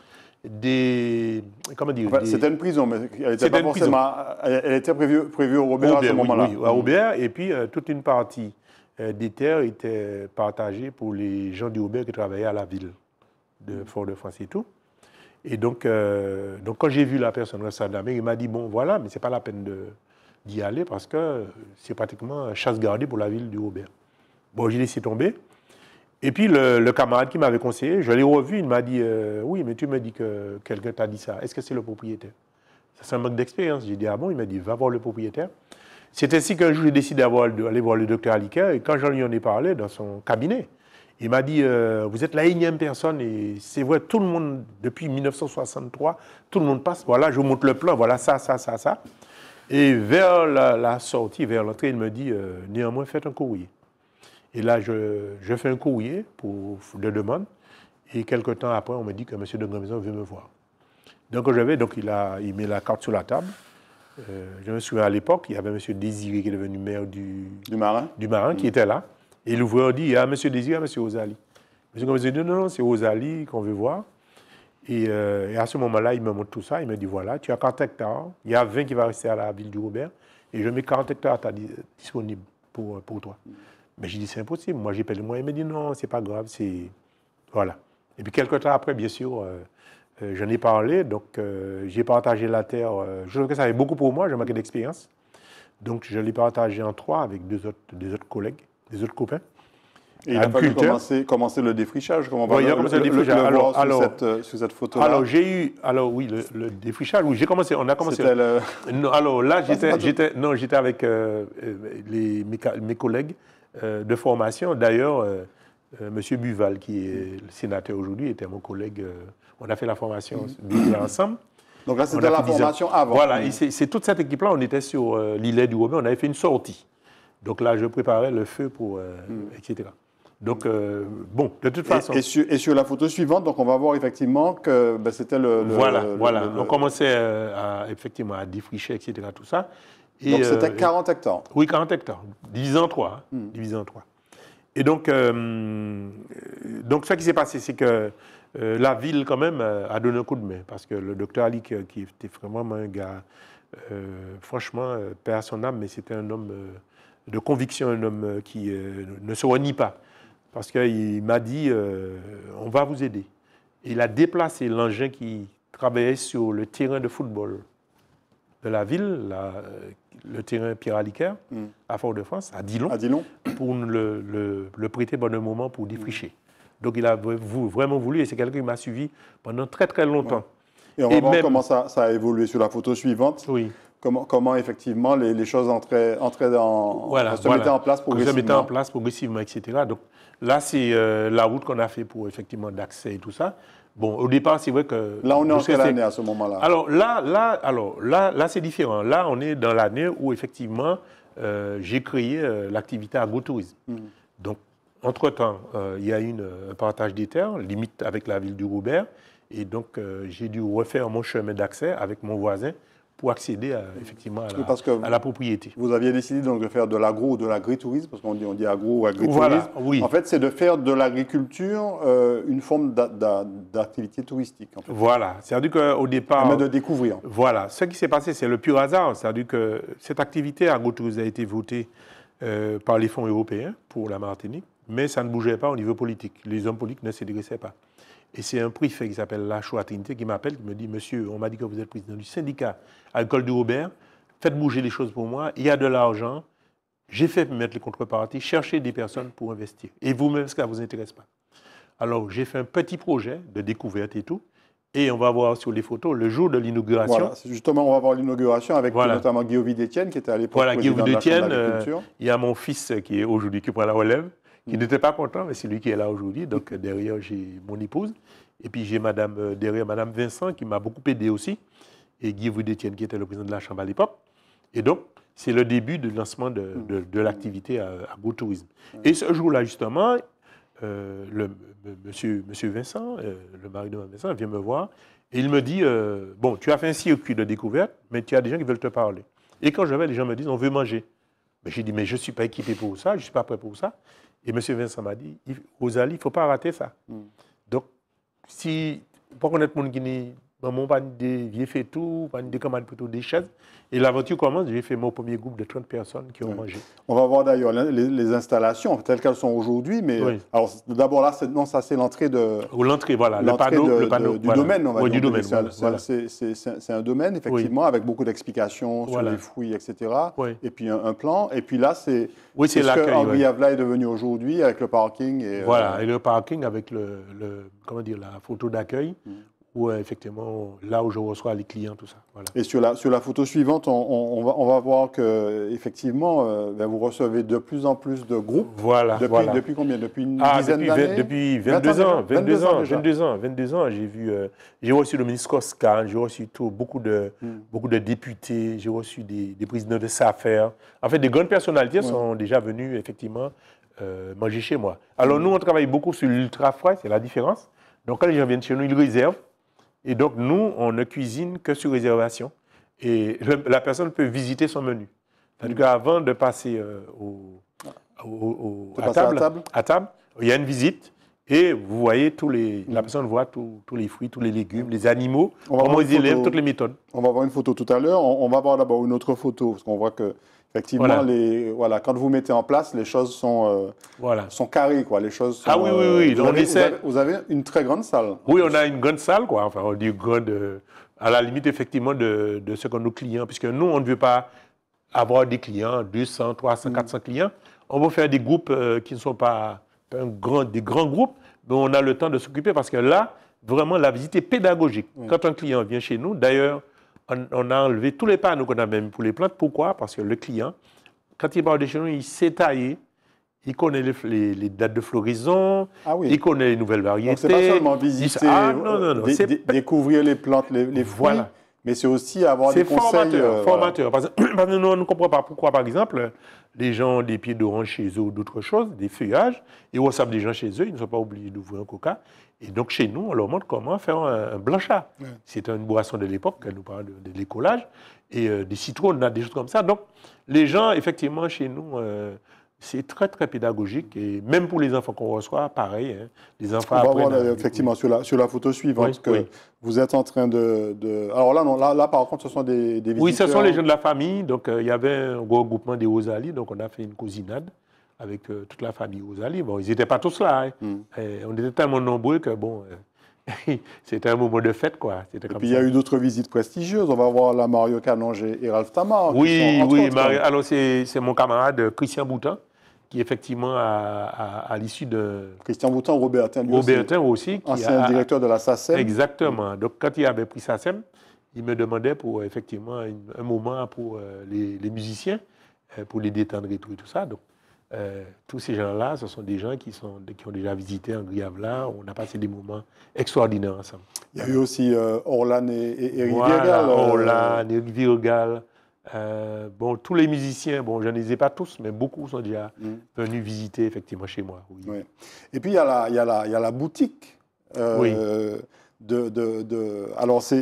Des, comment dire C'était une prison, mais elle était, pas elle était prévue, au Robert, à ce moment-là. Oui, à Robert, et puis euh, toute une partie euh, des terres était partagée pour les gens du Robert qui travaillaient à la ville de Fort-de-France et tout. Et donc, euh, donc quand j'ai vu la personne il m'a dit Bon, voilà, mais ce n'est pas la peine d'y aller parce que c'est pratiquement chasse gardée pour la ville du Robert. Bon, j'ai laissé tomber. Et puis, le, camarade qui m'avait conseillé, je l'ai revu, il m'a dit euh, Oui, mais tu me dis que quelqu'un t'a dit ça. Est-ce que c'est le propriétaire Ça, C'est un manque d'expérience. J'ai dit Ah bon Il m'a dit Va voir le propriétaire. C'est ainsi qu'un jour, j'ai décidé d'aller voir le docteur Aliker. Et quand j'en lui en ai parlé, dans son cabinet, il m'a dit, euh, vous êtes la énième personne, et c'est vrai, tout le monde, depuis 1963, tout le monde passe, voilà, je vous montre le plan, voilà ça, ça, ça, ça. Et vers la, sortie, vers l'entrée, il me dit, euh, néanmoins, faites un courrier. Et là, je, fais un courrier pour, de demande, et quelque temps après, on me dit que M. de Maison veut me voir. Donc je vais, donc il, a, il met la carte sur la table, euh, je me souviens à l'époque, il y avait M. Désiré qui est devenu maire du, du Marin, du marin qui était là. Et l'ouvreur dit, ah, monsieur Désir, ah, monsieur Ozali. M. Gomes dit, non, non, c'est Ozali qu'on veut voir. Euh, et, à ce moment-là, il me montre tout ça. Il me dit, voilà, tu as 40 hectares. Il y a 20 qui va rester à la ville du Robert. Et je mets 40 hectares à disponible pour, euh, pour toi. Mais j'ai dit, c'est impossible. Moi, j'ai pas moi. Il me dit, non, c'est pas grave. c'est Voilà. Et puis, quelques temps après, bien sûr, euh, euh j'en ai parlé. Donc, j'ai partagé la terre. je trouve que ça avait beaucoup pour moi. J'ai manqué d'expérience. Donc, je l'ai partagé en trois avec deux autres, deux autres collègues des autres copains. Et il a pas commencer, le défrichage, comment on va le, le, défrichage. alors, sur euh, cette, photo-là. Alors, j'ai eu, alors oui, le, défrichage, oui, j'ai commencé, on a commencé. Non, alors là, j'étais, non, j'étais avec euh, euh, les, mes, collègues de formation. D'ailleurs, Monsieur M. Buval, qui est le sénateur aujourd'hui, était mon collègue. on a fait la formation mm. *coughs* ensemble. Donc là, c'était la formation avant. Voilà, mm. c'est toute cette équipe-là, on était sur l'îlet du Robin, on avait fait une sortie. Donc là, je préparais le feu pour, euh, hmm. etc. Donc, euh, bon, de toute façon. Et, sur, la photo suivante, donc on va voir effectivement que ben, c'était le, Voilà, voilà. on commençait euh, à, effectivement à défricher, etc., tout ça. donc c'était 40 hectares Oui, 40 hectares, divisé en 3. Hein. Hmm. Divisé en 3. Et donc, donc ce qui s'est passé, c'est que la ville, quand même, a donné un coup de main. Parce que le docteur Ali, qui, était vraiment un gars, franchement, père à son âme, mais c'était un homme de conviction, un homme euh, qui euh, ne se renie pas. Parce qu'il m'a dit, euh, on va vous aider. Il a déplacé l'engin qui travaillait sur le terrain de football de la ville, le terrain Pierre hmm. à Fort-de-France, à Dillon, à pour le, prêter pendant un moment pour défricher. Hmm. Donc il a vraiment voulu, et c'est quelqu'un qui m'a suivi pendant très très longtemps. Et on va voir comment ça, ça, a évolué sur la photo suivante. Oui comment, effectivement les, choses entraient, dans, voilà, se mettaient en place progressivement. Se mettaient en place progressivement, etc. Donc là, c'est euh, la route qu'on a fait pour effectivement d'accès et tout ça. Bon, au départ, c'est vrai que... Là, on est en quelle année à ce moment-là Alors là, là, alors, là, là c'est différent. Là, on est dans l'année où effectivement, euh, j'ai créé euh, l'activité agrotourisme. Mmh. Donc, entre-temps, il y a eu un partage des terres, limite avec la ville du Robert. Et donc, j'ai dû refaire mon chemin d'accès avec mon voisin pour accéder à, effectivement à la, à la, propriété. Vous aviez décidé donc de faire de l'agro ou de l'agritourisme, parce qu'on dit, on dit agro ou agritourisme. Voilà, oui. En fait, c'est de faire de l'agriculture euh, une forme d'activité touristique. Voilà, c'est-à-dire qu'au départ... Mais de découvrir. Voilà, ce qui s'est passé, c'est le pur hasard. C'est-à-dire que cette activité agrotourisme a été votée euh, par les fonds européens pour la Martinique, mais ça ne bougeait pas au niveau politique. Les hommes politiques ne s'y pas. Et c'est un préfet qui s'appelle La à qui m'appelle, qui me dit Monsieur, on m'a dit que vous êtes président du syndicat Alcool du Robert, faites bouger les choses pour moi, il y a de l'argent, j'ai fait mettre les contreparties, chercher des personnes pour investir. Et vous-même, ça ne vous intéresse pas. Alors, j'ai fait un petit projet de découverte et tout. Et on va voir sur les photos le jour de l'inauguration. Voilà, justement, on va voir l'inauguration avec notamment Guillaume Détienne qui était à l'époque président de la Voilà Guillaume Détienne. il y a mon fils qui est aujourd'hui qui prend la relève qui mm. n'était pas content, mais c'est lui qui est là aujourd'hui. Donc euh, derrière, j'ai mon épouse. Et puis j'ai madame, euh, derrière Madame Vincent, qui m'a beaucoup aidé aussi, et Guy Détienne, qui était le président de la Chambre à l'époque. Et donc, c'est le début du lancement de, mm. l'activité à, Beau Tourisme. Mm. Et ce jour-là, justement, M. Euh, le, monsieur, monsieur Vincent, le mari de Mme Vincent, vient me voir et il me dit Bon, tu as fait un circuit de découverte, mais tu as des gens qui veulent te parler. Et quand je vais, les gens me disent On veut manger. Mais j'ai dit Mais je ne suis pas équipé pour ça, je ne suis pas prêt pour ça. Et M. Vincent m'a dit, Rosalie, il ne faut pas rater ça. Mm. Donc, si, pour connaître mon Guinée, Maman j'ai fait tout, j'ai commande plutôt des chaises. Et l'aventure commence, j'ai fait mon premier groupe de 30 personnes qui ont mangé. On va voir d'ailleurs les, installations telles qu'elles sont aujourd'hui, mais alors d'abord là, non, ça c'est l'entrée de... L'entrée, voilà, le panneau, du domaine, on C'est un domaine, effectivement, avec beaucoup d'explications sur les fruits, etc. Et puis un, plan, et puis là, c'est oui, c'est ce que Henri Avla est devenu aujourd'hui avec le parking. Et, voilà, euh, et le parking avec le, comment dire, la photo d'accueil, mm où euh, effectivement là où je reçois les clients, tout ça. Et sur la, sur la photo suivante, on, va, on va, voir que effectivement, euh, ben, vous recevez de plus en plus de groupes. Voilà. Depuis, combien Depuis une ah, dizaine d'années Depuis 22 ben, ans, 22 ans, ans, 22 ans, j'ai vu, euh, j'ai reçu le ministre Coscan, j'ai reçu tout, beaucoup, de, hmm. beaucoup de députés, j'ai reçu des, des présidents de SAFER. En fait, des grandes personnalités sont déjà venues effectivement manger chez moi. Alors nous, on travaille beaucoup sur l'ultra frais, c'est la différence. Donc quand les gens viennent chez nous, ils réservent. Et donc, nous, on ne cuisine que sur réservation. Et la personne peut visiter son menu. C'est-à-dire mm. qu'avant de passer, à, table, il y a une visite. Et vous voyez, tous les, la personne voit tous, les fruits, tous les légumes, les animaux, comment ils élèvent toutes les méthodes. On va voir une photo tout à l'heure. On, va voir d'abord une autre photo, parce qu'on voit que, effectivement, Les, voilà, quand vous mettez en place, les choses sont, euh, sont carrées. Quoi. Les choses ah oui, oui, oui. Euh, vous, avez, vous, une très grande salle. Oui, on a une grande salle. Quoi. Enfin, on dit grande, euh, à la limite, effectivement, de, ce que nos clients, puisque nous, on ne veut pas avoir des clients, 200, 300, 400 clients. On veut faire des groupes qui ne sont pas grand, des grands groupes, mais on a le temps de s'occuper parce que là, vraiment, la visite est pédagogique. Quand un client vient chez nous, d'ailleurs, on, a enlevé tous les panneaux qu'on a même pour les plantes. Pourquoi Parce que le client, quand il parle de chez nous, il sait tailler. Il connaît les, dates de floraison, ah il connaît les nouvelles variétés. Donc, ah, pas seulement visiter, découvrir les plantes, les, voiles, voilà. mais c'est aussi avoir des formateurs. conseils... Euh, *clears throat* parce que nous, on ne comprend pas pourquoi, par exemple, les gens ont des pieds d'orange chez eux ou d'autres choses, des feuillages, et on des gens chez eux, ils ne sont pas obligés d'ouvrir un coca. Et donc chez nous, on leur montre comment faire un, blanchard. C'est une boisson de l'époque, qu'elle nous parle de, l'écolage, et euh, des citrons, des choses comme ça. Donc les gens, effectivement, chez nous, euh, c'est très, très pédagogique. Et même pour les enfants qu'on reçoit, pareil. Hein. les enfants On va voir, effectivement, sur la, sur la photo suivante que vous êtes en train de, Alors là, non, là, par contre, ce sont des, visiteurs. Oui, ce sont les gens de la famille. Donc, euh, il y avait un gros des Rosalie. Donc, on a fait une cousinade avec euh, toute la famille Rosalie. Bon, ils n'étaient pas tous là. Hein. Hmm. Eh, on était tellement nombreux que, bon... Euh, *laughs* c'était un moment de fête, quoi. Et puis, il y a eu d'autres visites prestigieuses. On va voir la Mario Canonge et Ralph Tamar. Oui, oui. Alors, c'est mon camarade Christian Boutin, qui effectivement, à, l'issue de... Christian Boutin, Robertin lui Robertin aussi. ancien directeur de la SACEM. Exactement. Donc quand il avait pris SACEM, il me demandait pour effectivement un moment pour euh, les, musiciens, euh, pour les détendre et tout, et tout ça. Donc euh, tous ces gens-là, ce sont des gens qui, sont, qui ont déjà visité en On a passé des moments extraordinaires ensemble. Il y a eu aussi Orlan et, et, et Voilà, Orlan et rivière euh, bon, tous les musiciens, bon, je ne les ai pas tous, mais beaucoup sont déjà mm. venus visiter effectivement chez moi. Et puis il y, y, y, a la boutique. Euh, oui. de, de, alors c'est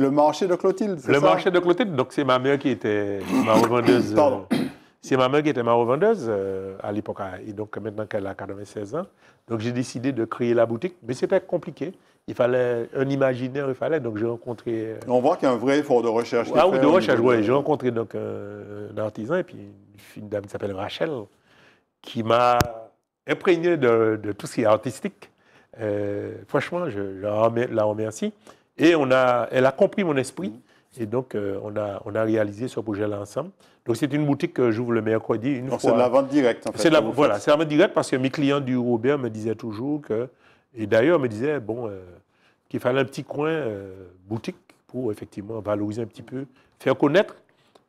le marché de Clotilde. Le ça? marché de Clotilde, donc c'est ma mère qui était ma *coughs* revendeuse. Euh, c'est ma mère qui était ma revendeuse à l'époque, et donc maintenant qu'elle a 96 ans. Donc j'ai décidé de créer la boutique, mais c'était compliqué il fallait un imaginaire, il fallait. Donc j'ai rencontré. Euh, on voit qu'il y a un vrai effort de recherche. Ah, oui, de recherche, oui. J'ai rencontré donc euh, un, artisan et puis une dame qui s'appelle Rachel, qui m'a imprégné de, tout ce qui est artistique. Euh, franchement, je, la remercie. Et on a, elle a compris mon esprit. Et donc, on, a, on a réalisé ce projet-là ensemble. Donc, c'est une boutique que j'ouvre le mercredi. Une donc, c'est de la vente directe, en fait. C'est voilà, c'est la vente directe parce que mes clients du Robert me disaient toujours que. Et d'ailleurs, me disaient, bon, qu'il fallait un petit coin euh, boutique pour effectivement valoriser un petit peu, faire connaître.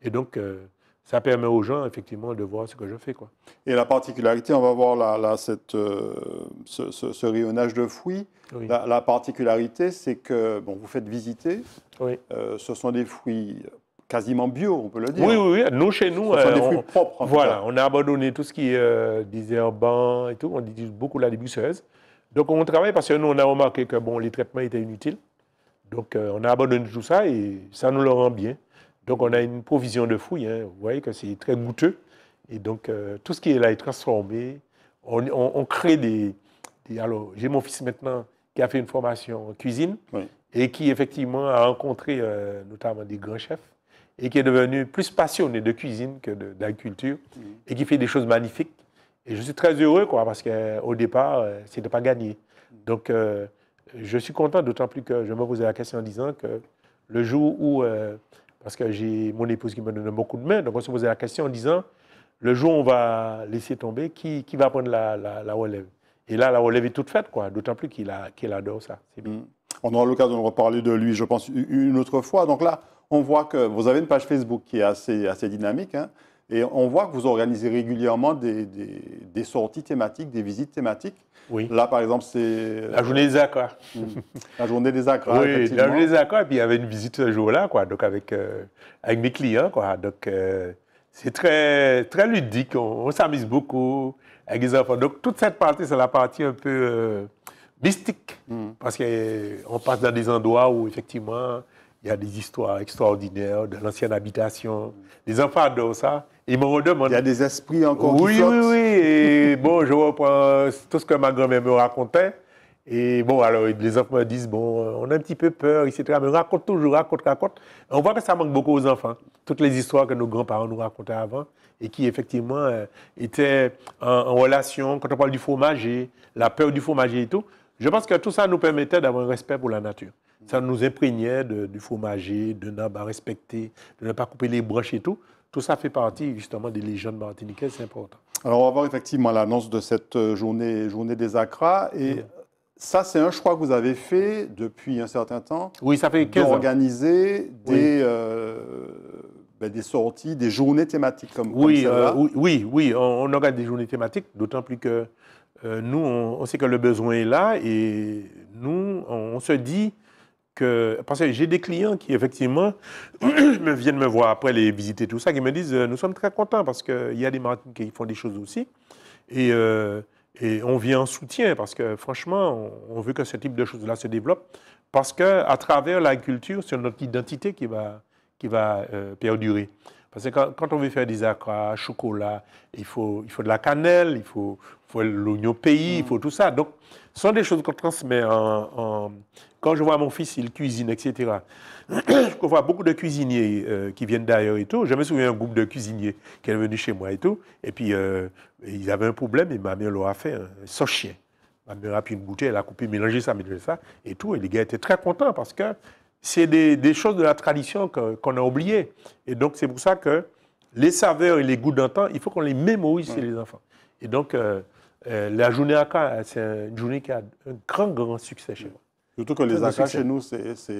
Et donc, euh, ça permet aux gens effectivement de voir ce que je fais. Quoi. Et la particularité, on va voir là, cette, euh, ce, rayonnage de fruits. La, particularité, c'est que bon, vous faites visiter. ce sont des fruits quasiment bio, on peut le dire. Oui, oui, oui. Nous, chez nous, ce des fruits propres. voilà, on a abandonné tout ce qui est des et tout. On utilise beaucoup la débuceuse. Donc on travaille parce que nous, on a remarqué que bon, les traitements étaient inutiles. Donc euh, on a abandonné tout ça et ça nous le rend bien. Donc on a une provision de fouilles. Hein. Vous voyez que c'est très goûteux. Et donc euh, tout ce qui est là est transformé. On, crée des, Alors j'ai mon fils maintenant qui a fait une formation en cuisine et qui effectivement a rencontré euh, notamment des grands chefs et qui est devenu plus passionné de cuisine que d'agriculture et qui fait des choses magnifiques et je suis très heureux, quoi, parce qu'au départ, de euh, ne pas gagner. Donc, euh, je suis content, d'autant plus que je me posais la question en disant que le jour où, euh, parce que j'ai mon épouse qui me donne beaucoup de mains, donc on se posait la question en disant, le jour où on va laisser tomber, qui, qui va prendre la, la, relève Et là, la relève est toute faite, quoi, d'autant plus qu'il qu'il adore ça. Mm. On aura l'occasion de reparler de lui, je pense, une autre fois. Donc là, on voit que vous avez une page Facebook qui est assez, assez dynamique. Hein. Et on voit que vous organisez régulièrement des, des, sorties thématiques, des visites thématiques. Oui. Là, par exemple, c'est. La journée des accords. *laughs* La journée des accords. oui, la journée des accords. Et puis, il y avait une visite ce jour-là, quoi, donc avec, euh, avec mes clients, quoi. Donc, euh, c'est très, très ludique. On, s'amuse beaucoup avec les enfants. Donc, toute cette partie, c'est la partie un peu euh, mystique. Mm. Parce qu'on passe dans des endroits où, effectivement, il y a des histoires extraordinaires de l'ancienne habitation. Les enfants adorent ça. Il y a des esprits encore oui, Oui, oui, Et bon, je reprends tout ce que ma grand-mère me racontait. Et bon, alors les enfants me disent, bon, euh, on a un petit peu peur, etc. Mais raconte toujours, raconte, raconte. On voit que ça manque beaucoup aux enfants. Toutes les histoires que nos grands-parents nous racontaient avant et qui, effectivement, euh, étaient en, relation, quand on parle du fromager, la peur du fromager et tout, je pense que tout ça nous permettait d'avoir un respect pour la nature. Ça nous imprégnait du fromager, de ne pas respecter, de ne pas couper les branches et tout. Tout ça fait partie justement des légendes martiniquaises, c'est important. Alors on va voir effectivement l'annonce de cette euh, journée, journée des Accras. Et ça, c'est un choix que vous avez fait depuis un certain temps. Oui, ça fait 15 D'organiser des, euh, ben, des sorties, des journées thématiques comme, euh, oui, oui, oui, oui, on, organise des journées thématiques, d'autant plus que nous, on, sait que le besoin est là et nous, on se dit parce que j'ai des clients qui, effectivement, *clears throat* me viennent me voir après les visiter, tout ça, qui me disent euh, Nous sommes très contents parce qu'il y a des marques qui font des choses aussi. Et, euh, et, on vient en soutien parce que, franchement, on, veut que ce type de choses-là se développe. Parce qu'à travers la culture, c'est notre identité qui va, qui va euh, perdurer. Parce que quand, on veut faire des acras, chocolat, il faut, il faut de la cannelle, il faut, faut l'oignon pays, il faut mm. tout ça. Donc, ce sont des choses qu'on transmet en, quand je vois mon fils, il cuisine, etc. *clears throat* je vois beaucoup de cuisiniers euh, qui viennent d'ailleurs et tout. Je me souviens d'un groupe de cuisiniers qui est venu chez moi et tout. Et puis, euh, ils avaient un problème et ma mère leur a fait un sans chien. Ma mère a pris une bouteille, elle a coupé, mélangé ça, mélangé ça et tout. Et les gars étaient très contents parce que c'est des, choses de la tradition qu'on a oubliées. Et donc, c'est pour ça que les saveurs et les goûts d'antan, il faut qu'on les mémorise chez les enfants. Et donc, euh, la journée à c'est une journée qui a un grand, grand succès chez moi. Surtout que les acas chez nous, c'est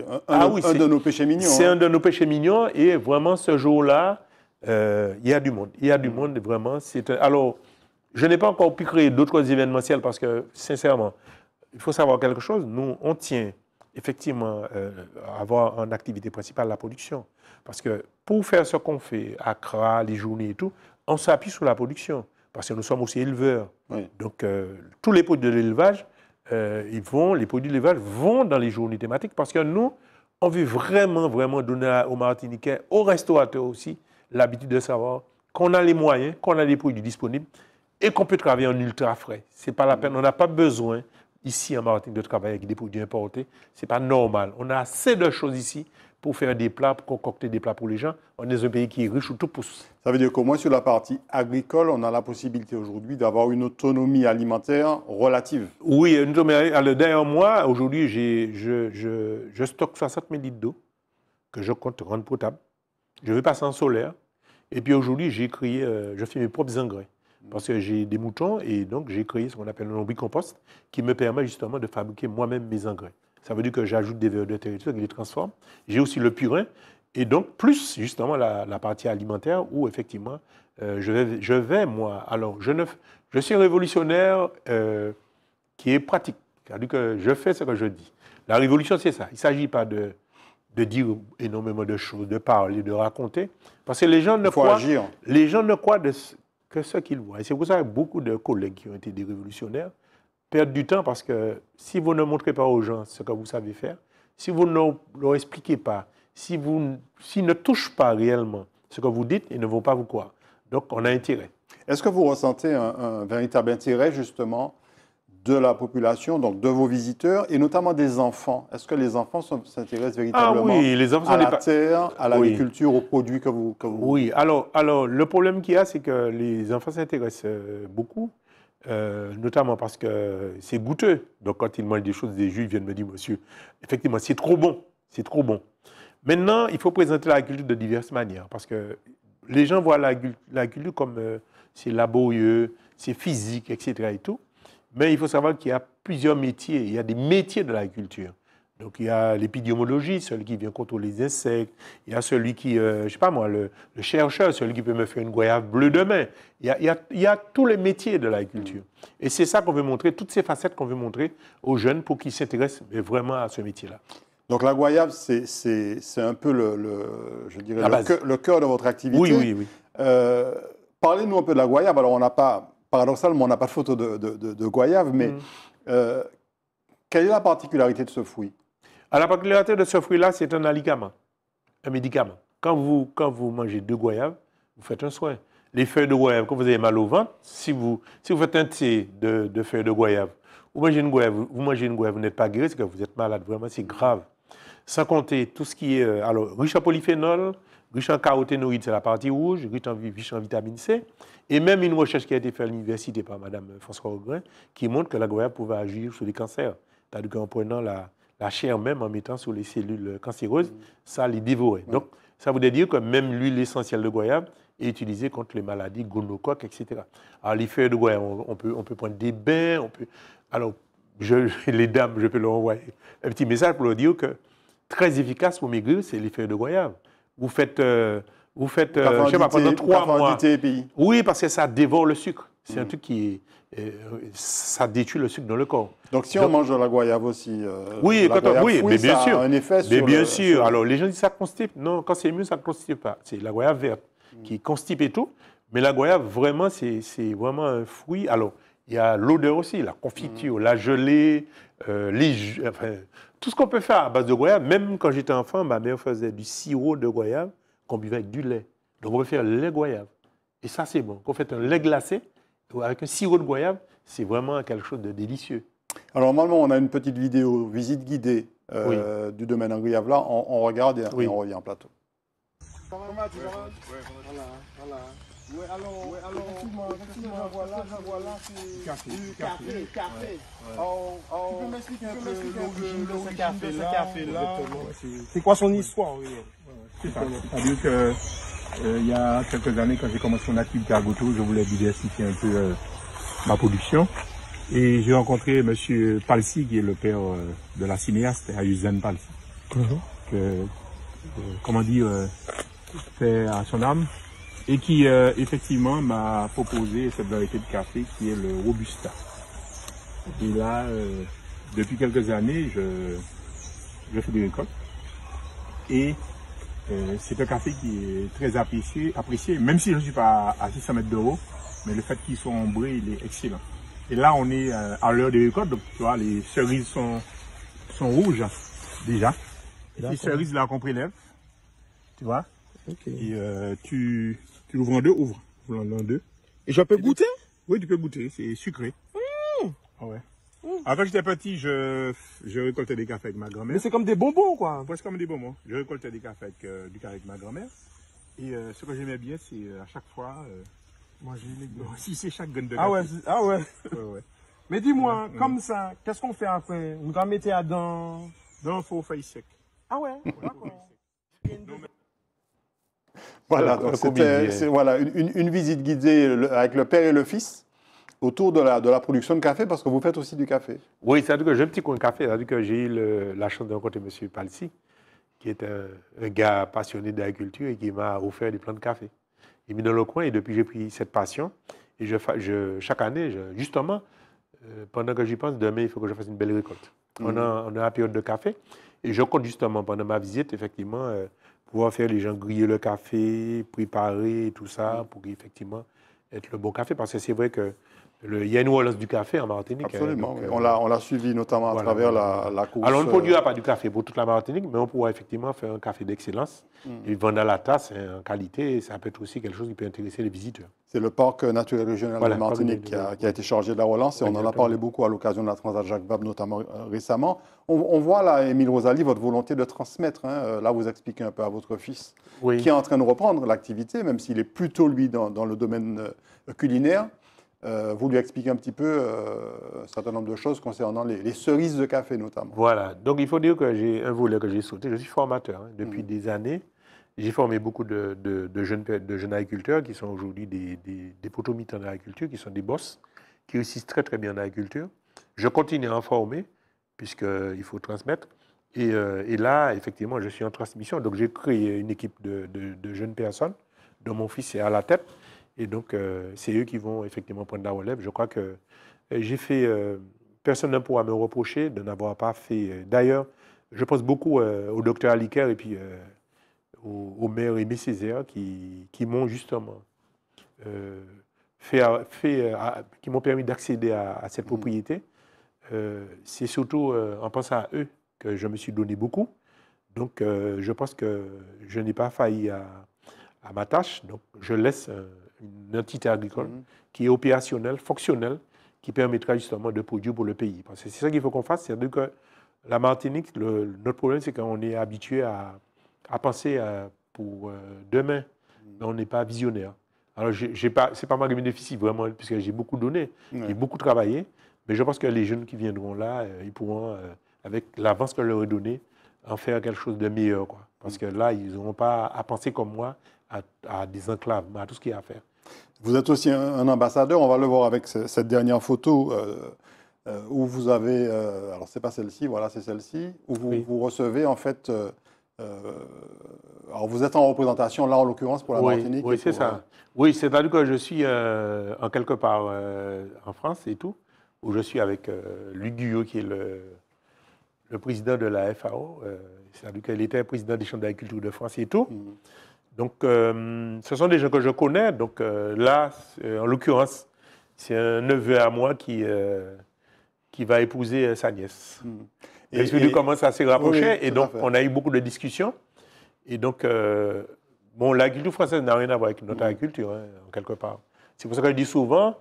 un, ah de nos péchés mignons. C'est hein. un de nos péchés mignons et vraiment ce jour-là, euh, il y a du monde. Il y a du mm. monde vraiment. Alors, je n'ai pas encore pu créer d'autres événementiels parce que, sincèrement, il faut savoir quelque chose. Nous, on tient effectivement euh, avoir en activité principale la production. Parce que pour faire ce qu'on fait, Accra, les journées et tout, on s'appuie sur la production. Parce que nous sommes aussi éleveurs. Donc, euh, tous les produits de l'élevage, euh, ils vont, les produits de vont dans les journées thématiques parce que nous, on veut vraiment, vraiment donner aux Martiniquais, aux restaurateurs aussi, l'habitude de savoir qu'on a les moyens, qu'on a les produits disponibles et qu'on peut travailler en ultra frais. C'est pas la peine. On n'a pas besoin ici en Martinique de travailler avec des produits importés. Ce n'est pas normal. On a assez de choses ici pour faire des plats, pour concocter des plats pour les gens. On est un pays qui est riche où tout pousse. Ça veut dire qu'au moins sur la partie agricole, on a la possibilité aujourd'hui d'avoir une autonomie alimentaire relative. Oui, d'ailleurs moi, aujourd'hui, je, je, stocke 60 000 litres d'eau que je compte rendre potable. Je vais passer en solaire. Et puis aujourd'hui, j'ai créé, euh, je fais mes propres engrais parce que j'ai des moutons et donc j'ai créé ce qu'on appelle un lombricompost qui me permet justement de fabriquer moi-même mes engrais. Ça veut dire que j'ajoute des verres de territoire je les transforme. J'ai aussi le purin et donc plus justement la, partie alimentaire où effectivement euh, je, vais, je vais moi. Alors je, ne, je suis un révolutionnaire euh, qui est pratique. C'est-à-dire que je fais ce que je dis. La révolution, c'est ça. Il ne s'agit pas de, de dire énormément de choses, de parler, de raconter. Parce que les gens ne croient, agir. les gens ne croient de, que ce qu'ils voient. Et c'est pour ça que beaucoup de collègues qui ont été des révolutionnaires perdent du temps parce que si vous ne montrez pas aux gens ce que vous savez faire, si vous ne leur expliquez pas, si vous si ne touchent pas réellement ce que vous dites, ils ne vont pas vous croire. Donc on a intérêt. Est-ce que vous ressentez un, un véritable intérêt justement de la population, donc de vos visiteurs, et notamment des enfants. Est-ce que les enfants s'intéressent véritablement ah oui, les à la terre, à l'agriculture, aux produits que vous, que vous... Oui, alors, alors le problème qu'il y a, c'est que les enfants s'intéressent euh, beaucoup, euh, notamment parce que c'est goûteux. Donc quand ils mangent des choses, des jus, ils viennent me dire, monsieur, effectivement, c'est trop bon, c'est trop bon. Maintenant, il faut présenter l'agriculture de diverses manières, parce que les gens voient l'agriculture comme euh, c'est laborieux, c'est physique, etc. et tout. Mais il faut savoir qu'il y a plusieurs métiers. Il y a des métiers de l'agriculture. Donc il y a l'épidémiologie, celui qui vient contrôler les insectes. Il y a celui qui, euh, je ne sais pas moi, le, chercheur, celui qui peut me faire une goyave bleue demain. Il y a, il y a, tous les métiers de l'agriculture. Et c'est ça qu'on veut montrer, toutes ces facettes qu'on veut montrer aux jeunes pour qu'ils s'intéressent vraiment à ce métier-là. Donc la goyave, c'est un peu le, je dirais, le, cœur, de votre activité. Oui, oui, oui. Euh, parlez-nous un peu de la goyave. Alors on n'a pas paradoxalement, on n'a pas de photo de, goyave, mais mm. euh, quelle est la particularité de ce fruit ah, La particularité de ce fruit-là, c'est un aligament, un médicament. Quand vous, mangez deux goyaves, vous faites un soin. Les feuilles de goyave, quand vous avez mal au ventre, si vous, faites un thé de, feuilles de goyave, vous mangez une goyave, vous mangez une goyave, vous n'êtes pas guéri, c'est que vous êtes malade, vraiment, c'est grave. Sans compter tout ce qui est euh, alors, riche en polyphénol, riche en caroténoïdes, c'est la partie rouge, riche en vitamine C, et même une recherche qui a été faite à l'université par Mme François Augrin, qui montre que la goyave pouvait agir sur les cancers. C'est-à-dire qu'en prenant la, chair même, en mettant sur les cellules cancéreuses, ça les dévorait. Donc, ça voudrait dire que même l'huile essentielle de goyave est utilisée contre les maladies gonocoques, etc. Alors, l'effet de goyave, on, peut, on peut prendre des bains, on peut... Alors, je, *laughs* les dames, je peux leur envoyer un petit message pour leur dire que très efficace pour maigrir, c'est l'effet de goyave. Vous faites... Euh, vous faites, euh, je sais pas, pendant trois mois. Oui, parce que ça dévore le sucre. C'est un mm. truc qui. Euh, ça détruit le sucre dans le corps. Donc si on mange de la goyave aussi. Euh, oui, oui mais bien ça sûr. A un effet mais bien sûr. Alors les gens disent ça constipe. Non, quand c'est mieux, ça ne constipe pas. C'est la goyave verte qui constipe et tout. Mais la goyave, vraiment, c'est vraiment un fruit. Alors, il y a l'odeur aussi, la confiture, mm. la gelée, euh, les, enfin, tout ce qu'on peut faire à base de goyave. Même quand j'étais enfant, ma mère faisait du sirop de goyave qu'on buvait avec du lait. Donc on peut faire le lait goyave. Et ça, c'est bon. Quand on fait un lait glacé avec un sirop de goyave, c'est vraiment quelque chose de délicieux. Alors normalement, on a une petite vidéo visite guidée euh, oui. du domaine goyave. là. On, on regarde et, oui. et, on revient en plateau. Comment tu vas Voilà, voilà. Oui, alors, oui, alors, effectivement, effectivement, voilà, voilà, c'est café, C'est café. café. Ouais. Oh, oh, tu peux m'expliquer un peu l'origine de ce café-là C'est quoi son histoire, oui c'est à dire que euh, il y a quelques années, quand j'ai commencé mon activité à Goto, je voulais diversifier un peu euh, ma production. Et j'ai rencontré M. Palsi, qui est le père euh, de la cinéaste, Ayuzen Palsi. Mm comment dire, fait à son âme. Et qui, effectivement, m'a proposé cette variété de café qui est le Robusta. Et là, depuis quelques années, je, je fais des récoltes. Et euh, c'est un café qui est très apprécié, même si je ne suis pas à 600 mètres de haut, mais le fait qu'ils soient ombrés il est excellent. Et là, on est euh, à l'heure des récolte donc tu vois, les cerises sont, sont rouges déjà. les cerises, là, qu'on prélève, tu vois. Et euh, tu, tu l'ouvres en deux, ouvre, deux. Et je peux goûter Oui, tu peux goûter, c'est sucré. Mmh. Ah ouais. Avant que j'étais petit, je, récoltais des cafés avec ma grand-mère. Mais c'est comme des bonbons, quoi. c'est comme des bonbons. Je récoltais des cafés avec, euh, du café avec ma grand-mère. Et euh, ce que j'aimais bien, c'est euh, à chaque fois, manger les *laughs* Si c'est chaque gun de café. Ah ouais, ah *laughs* ouais. Mais dis-moi, comme ça, qu'est-ce qu'on fait après On va mettre à dans... Dans faux feuille sec. Ah ouais, d'accord. voilà, donc c'était voilà, une visite guidée avec le père et le fils autour de la, de la production de café, parce que vous faites aussi du café. Oui, c'est-à-dire que j'ai un petit coin de café. C'est-à-dire que j'ai eu la chance de rencontrer M. Palsy, qui est un, gars passionné d'agriculture et qui m'a offert des plants de café. Il mis dans le coin et depuis, j'ai pris cette passion. Et je, je chaque année, justement, euh, pendant que j'y pense, demain, il faut que je fasse une belle récolte. Mmh. On, a, on a la période de café. Et je compte justement, pendant ma visite, effectivement, euh, pouvoir faire les gens griller le café, préparer tout ça, pour effectivement être le bon café. Parce que c'est vrai que le Yann Wallace du café en Martinique. Hein, Absolument. on, l'a, suivi notamment à travers la, la course. Alors, on ne euh, produira pas du café pour toute la Martinique, mais on pourra effectivement faire un café d'excellence. Il hmm. Et vendre à la tasse en qualité, et ça peut être aussi quelque chose qui peut intéresser les visiteurs. C'est le parc naturel régional de Martinique qui a, été chargé de la relance. Et on en a parlé beaucoup à l'occasion de la Transat Jacques Bab, notamment euh, récemment. On, voit là, Émile Rosalie, votre volonté de transmettre. Hein, euh, là, vous expliquez un peu à votre fils, qui est en train de reprendre l'activité, même s'il est plutôt, lui, dans, dans le domaine culinaire. Euh, vous lui expliquez un petit peu euh, un certain nombre de choses concernant les, cerises de café notamment. Voilà, donc il faut dire que j'ai un volet que j'ai sauté. Je suis formateur hein. depuis mm. des années. J'ai formé beaucoup de, jeunes, de, jeunes, agriculteurs qui sont aujourd'hui des, des, des potomites en agriculture, qui sont des boss, qui réussissent très très bien en agriculture. Je continue à en former, puisqu'il euh, faut transmettre. et, là, effectivement, je suis en transmission. Donc j'ai créé une équipe de jeunes personnes dont mon fils est à la tête et donc, euh, c'est eux qui vont effectivement prendre la relève. Je crois que euh, j'ai fait. Euh, personne ne pourra me reprocher de n'avoir pas fait. D'ailleurs, je pense beaucoup au docteur Aliker et puis au, maire Aimé Césaire qui, qui m'ont justement fait. fait qui m'ont permis d'accéder à, cette mm. propriété. c'est surtout en pensant à eux que je me suis donné beaucoup. Donc, je pense que je n'ai pas failli à, ma tâche. Donc, je laisse une entité agricole mhm. qui est opérationnelle, fonctionnelle, qui permettra justement de produire pour le pays. Parce c'est ça qu'il faut qu'on fasse, c'est-à-dire que la Martinique, notre problème, c'est qu'on est habitué à, penser pour euh, demain, mhm. mais on n'est pas visionnaire. Alors, ce n'est pas, pas de bénéficie, vraiment, puisque j'ai beaucoup donné, j'ai beaucoup travaillé, mais je pense que les jeunes qui viendront là, euh, ils pourront, euh, avec l'avance que je leur ai donnée, en faire quelque chose de meilleur. Parce mhm. que là, ils n'auront pas à penser comme moi à des enclaves, mais à tout ce qu'il y a à faire. Vous êtes aussi un ambassadeur, on va le voir avec cette dernière photo euh, euh, où vous avez, euh, alors c'est pas celle-ci, voilà c'est celle-ci, où vous, recevez en fait, euh, alors vous êtes en représentation là en l'occurrence pour la Martinique. Oui, c'est ça. Oui, c'est-à-dire que je suis en quelque part en France et tout, où je suis avec Luc Guyot qui est le, président de la FAO, c'est-à-dire qu'il était président des chambres d'agriculture de France et tout. Mhm. Donc, euh, ce sont des gens que je connais. Donc euh, là, euh, en l'occurrence, c'est un neveu à moi qui, qui va épouser sa nièce. Hmm. Et, et, commence à se rapprocher. et donc, on a eu beaucoup de discussions. Et donc, bon, l'agriculture française n'a rien à voir avec notre hmm. agriculture, hein, en quelque part. C'est pour ça que je dis souvent,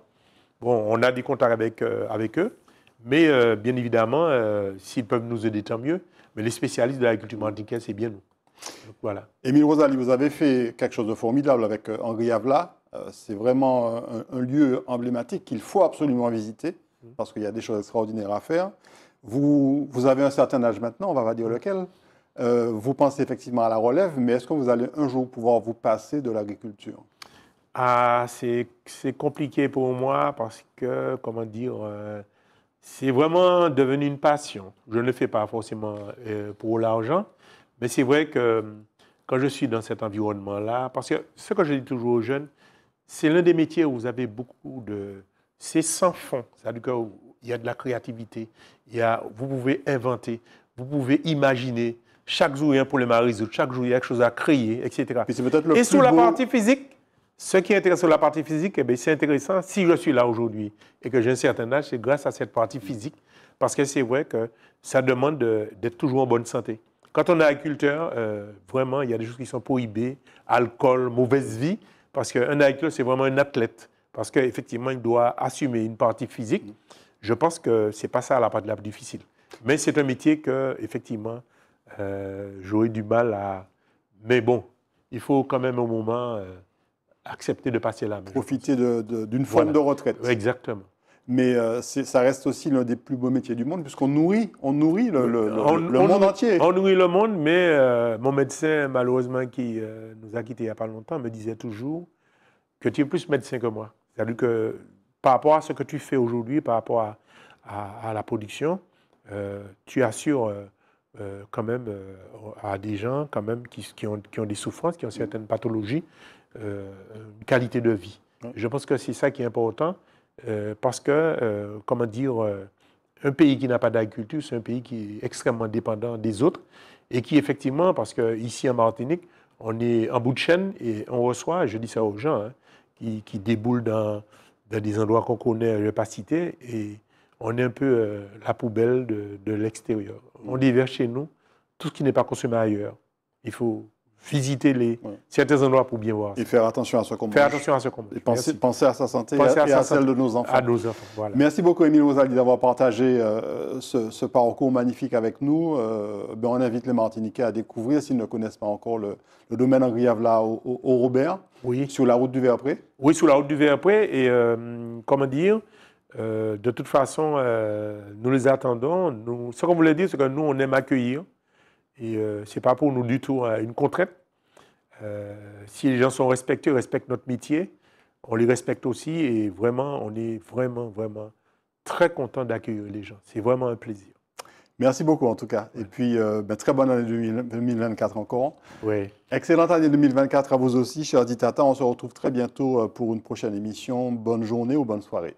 bon, on a des contacts avec, avec eux. Mais bien évidemment, s'ils peuvent nous aider, tant mieux. Mais les spécialistes de l'agriculture martiniquaise, c'est bien nous. Voilà. Émile Rosali, vous avez fait quelque chose de formidable avec euh, Henri Avla. Euh, c'est vraiment euh, un, lieu emblématique qu'il faut absolument visiter mm. parce qu'il y a des choses extraordinaires à faire. Vous, vous avez un certain âge maintenant, on va pas dire mm. lequel. vous pensez effectivement à la relève, mais est-ce que vous allez un jour pouvoir vous passer de l'agriculture ah, c'est, compliqué pour moi parce que, comment dire, c'est vraiment devenu une passion. Je ne le fais pas forcément pour l'argent, mais c'est vrai que euh, quand je suis dans cet environnement-là, parce que ce que je dis toujours aux jeunes, c'est l'un des métiers où vous avez beaucoup de... C'est sans fond, c'est-à-dire qu'il y a de la créativité, il y vous pouvez inventer, vous pouvez imaginer. Chaque jour, il y a un problème à résoudre, chaque jour, il y a quelque chose à créer, etc. Et, sur la partie physique, ce qui est intéressant sur la partie physique, eh c'est intéressant si je suis là aujourd'hui et que j'ai un certain âge, c'est grâce à cette partie physique, parce que c'est vrai que ça demande d'être toujours en bonne santé. Quand on est agriculteur, euh, vraiment, il y a des choses qui sont prohibées, alcool, mauvaise vie, parce qu'un agriculteur, c'est vraiment un athlète, parce qu'effectivement, il doit assumer une partie physique. Je pense que ce n'est pas ça la partie la plus difficile. Mais c'est un métier que, effectivement, euh, j'aurais du mal à... Mais bon, il faut quand même au moment euh, accepter de passer là. Profiter d'une forme de retraite. Exactement mais euh, ça reste aussi l'un des plus beaux métiers du monde, puisqu'on nourrit, on nourrit le, monde entier. On nourrit le monde, mais euh, mon médecin, malheureusement, qui euh, nous a quittés il n'y a pas longtemps, me disait toujours que tu es plus médecin que moi. C'est-à-dire que par rapport à ce que tu fais aujourd'hui, par rapport à, la production, tu assures quand même à des gens quand même qui, qui, ont, qui, ont, des souffrances, qui ont certaines pathologies, une qualité de vie. Je pense que c'est ça qui est important. Euh, parce que, euh, comment dire, euh, un pays qui n'a pas d'agriculture, c'est un pays qui est extrêmement dépendant des autres et qui, effectivement, parce qu'ici en Martinique, on est en bout de chaîne et on reçoit, je dis ça aux gens, hein, qui, déboulent dans, des endroits qu'on connaît, je ne et on est un peu la poubelle de, de l'extérieur. On mm. déverse chez nous tout ce qui n'est pas consommé ailleurs. Il faut visiter les, certains endroits pour bien voir. Et faire attention à ce qu'on Faire attention à Et penser, penser, à sa santé et à, celle de nos enfants. À nos enfants voilà. Merci beaucoup, Émile Rosalie, d'avoir partagé euh, ce, parcours magnifique avec nous. Euh, ben, on invite les Martiniquais à découvrir, s'ils ne connaissent pas encore, le, domaine en Griave-là au, Robert, oui. sur la route du Verpré. Oui, sur la route du Verpré. Et euh, comment dire de toute façon, nous les attendons. Nous, ce qu'on voulait dire, c'est que nous, on aime accueillir. Et euh, c'est ce n'est pas pour nous du tout hein, une contrainte. Euh, si les gens sont respectés, respectent notre métier, on les respecte aussi. Et vraiment, on est vraiment, vraiment très content d'accueillir les gens. C'est vraiment un plaisir. Merci beaucoup en tout cas. Et puis, euh, ben, très bonne année 2024 encore. Oui. Excellente année 2024 à vous aussi, cher Ditata. On se retrouve très bientôt pour une prochaine émission. Bonne journée ou bonne soirée.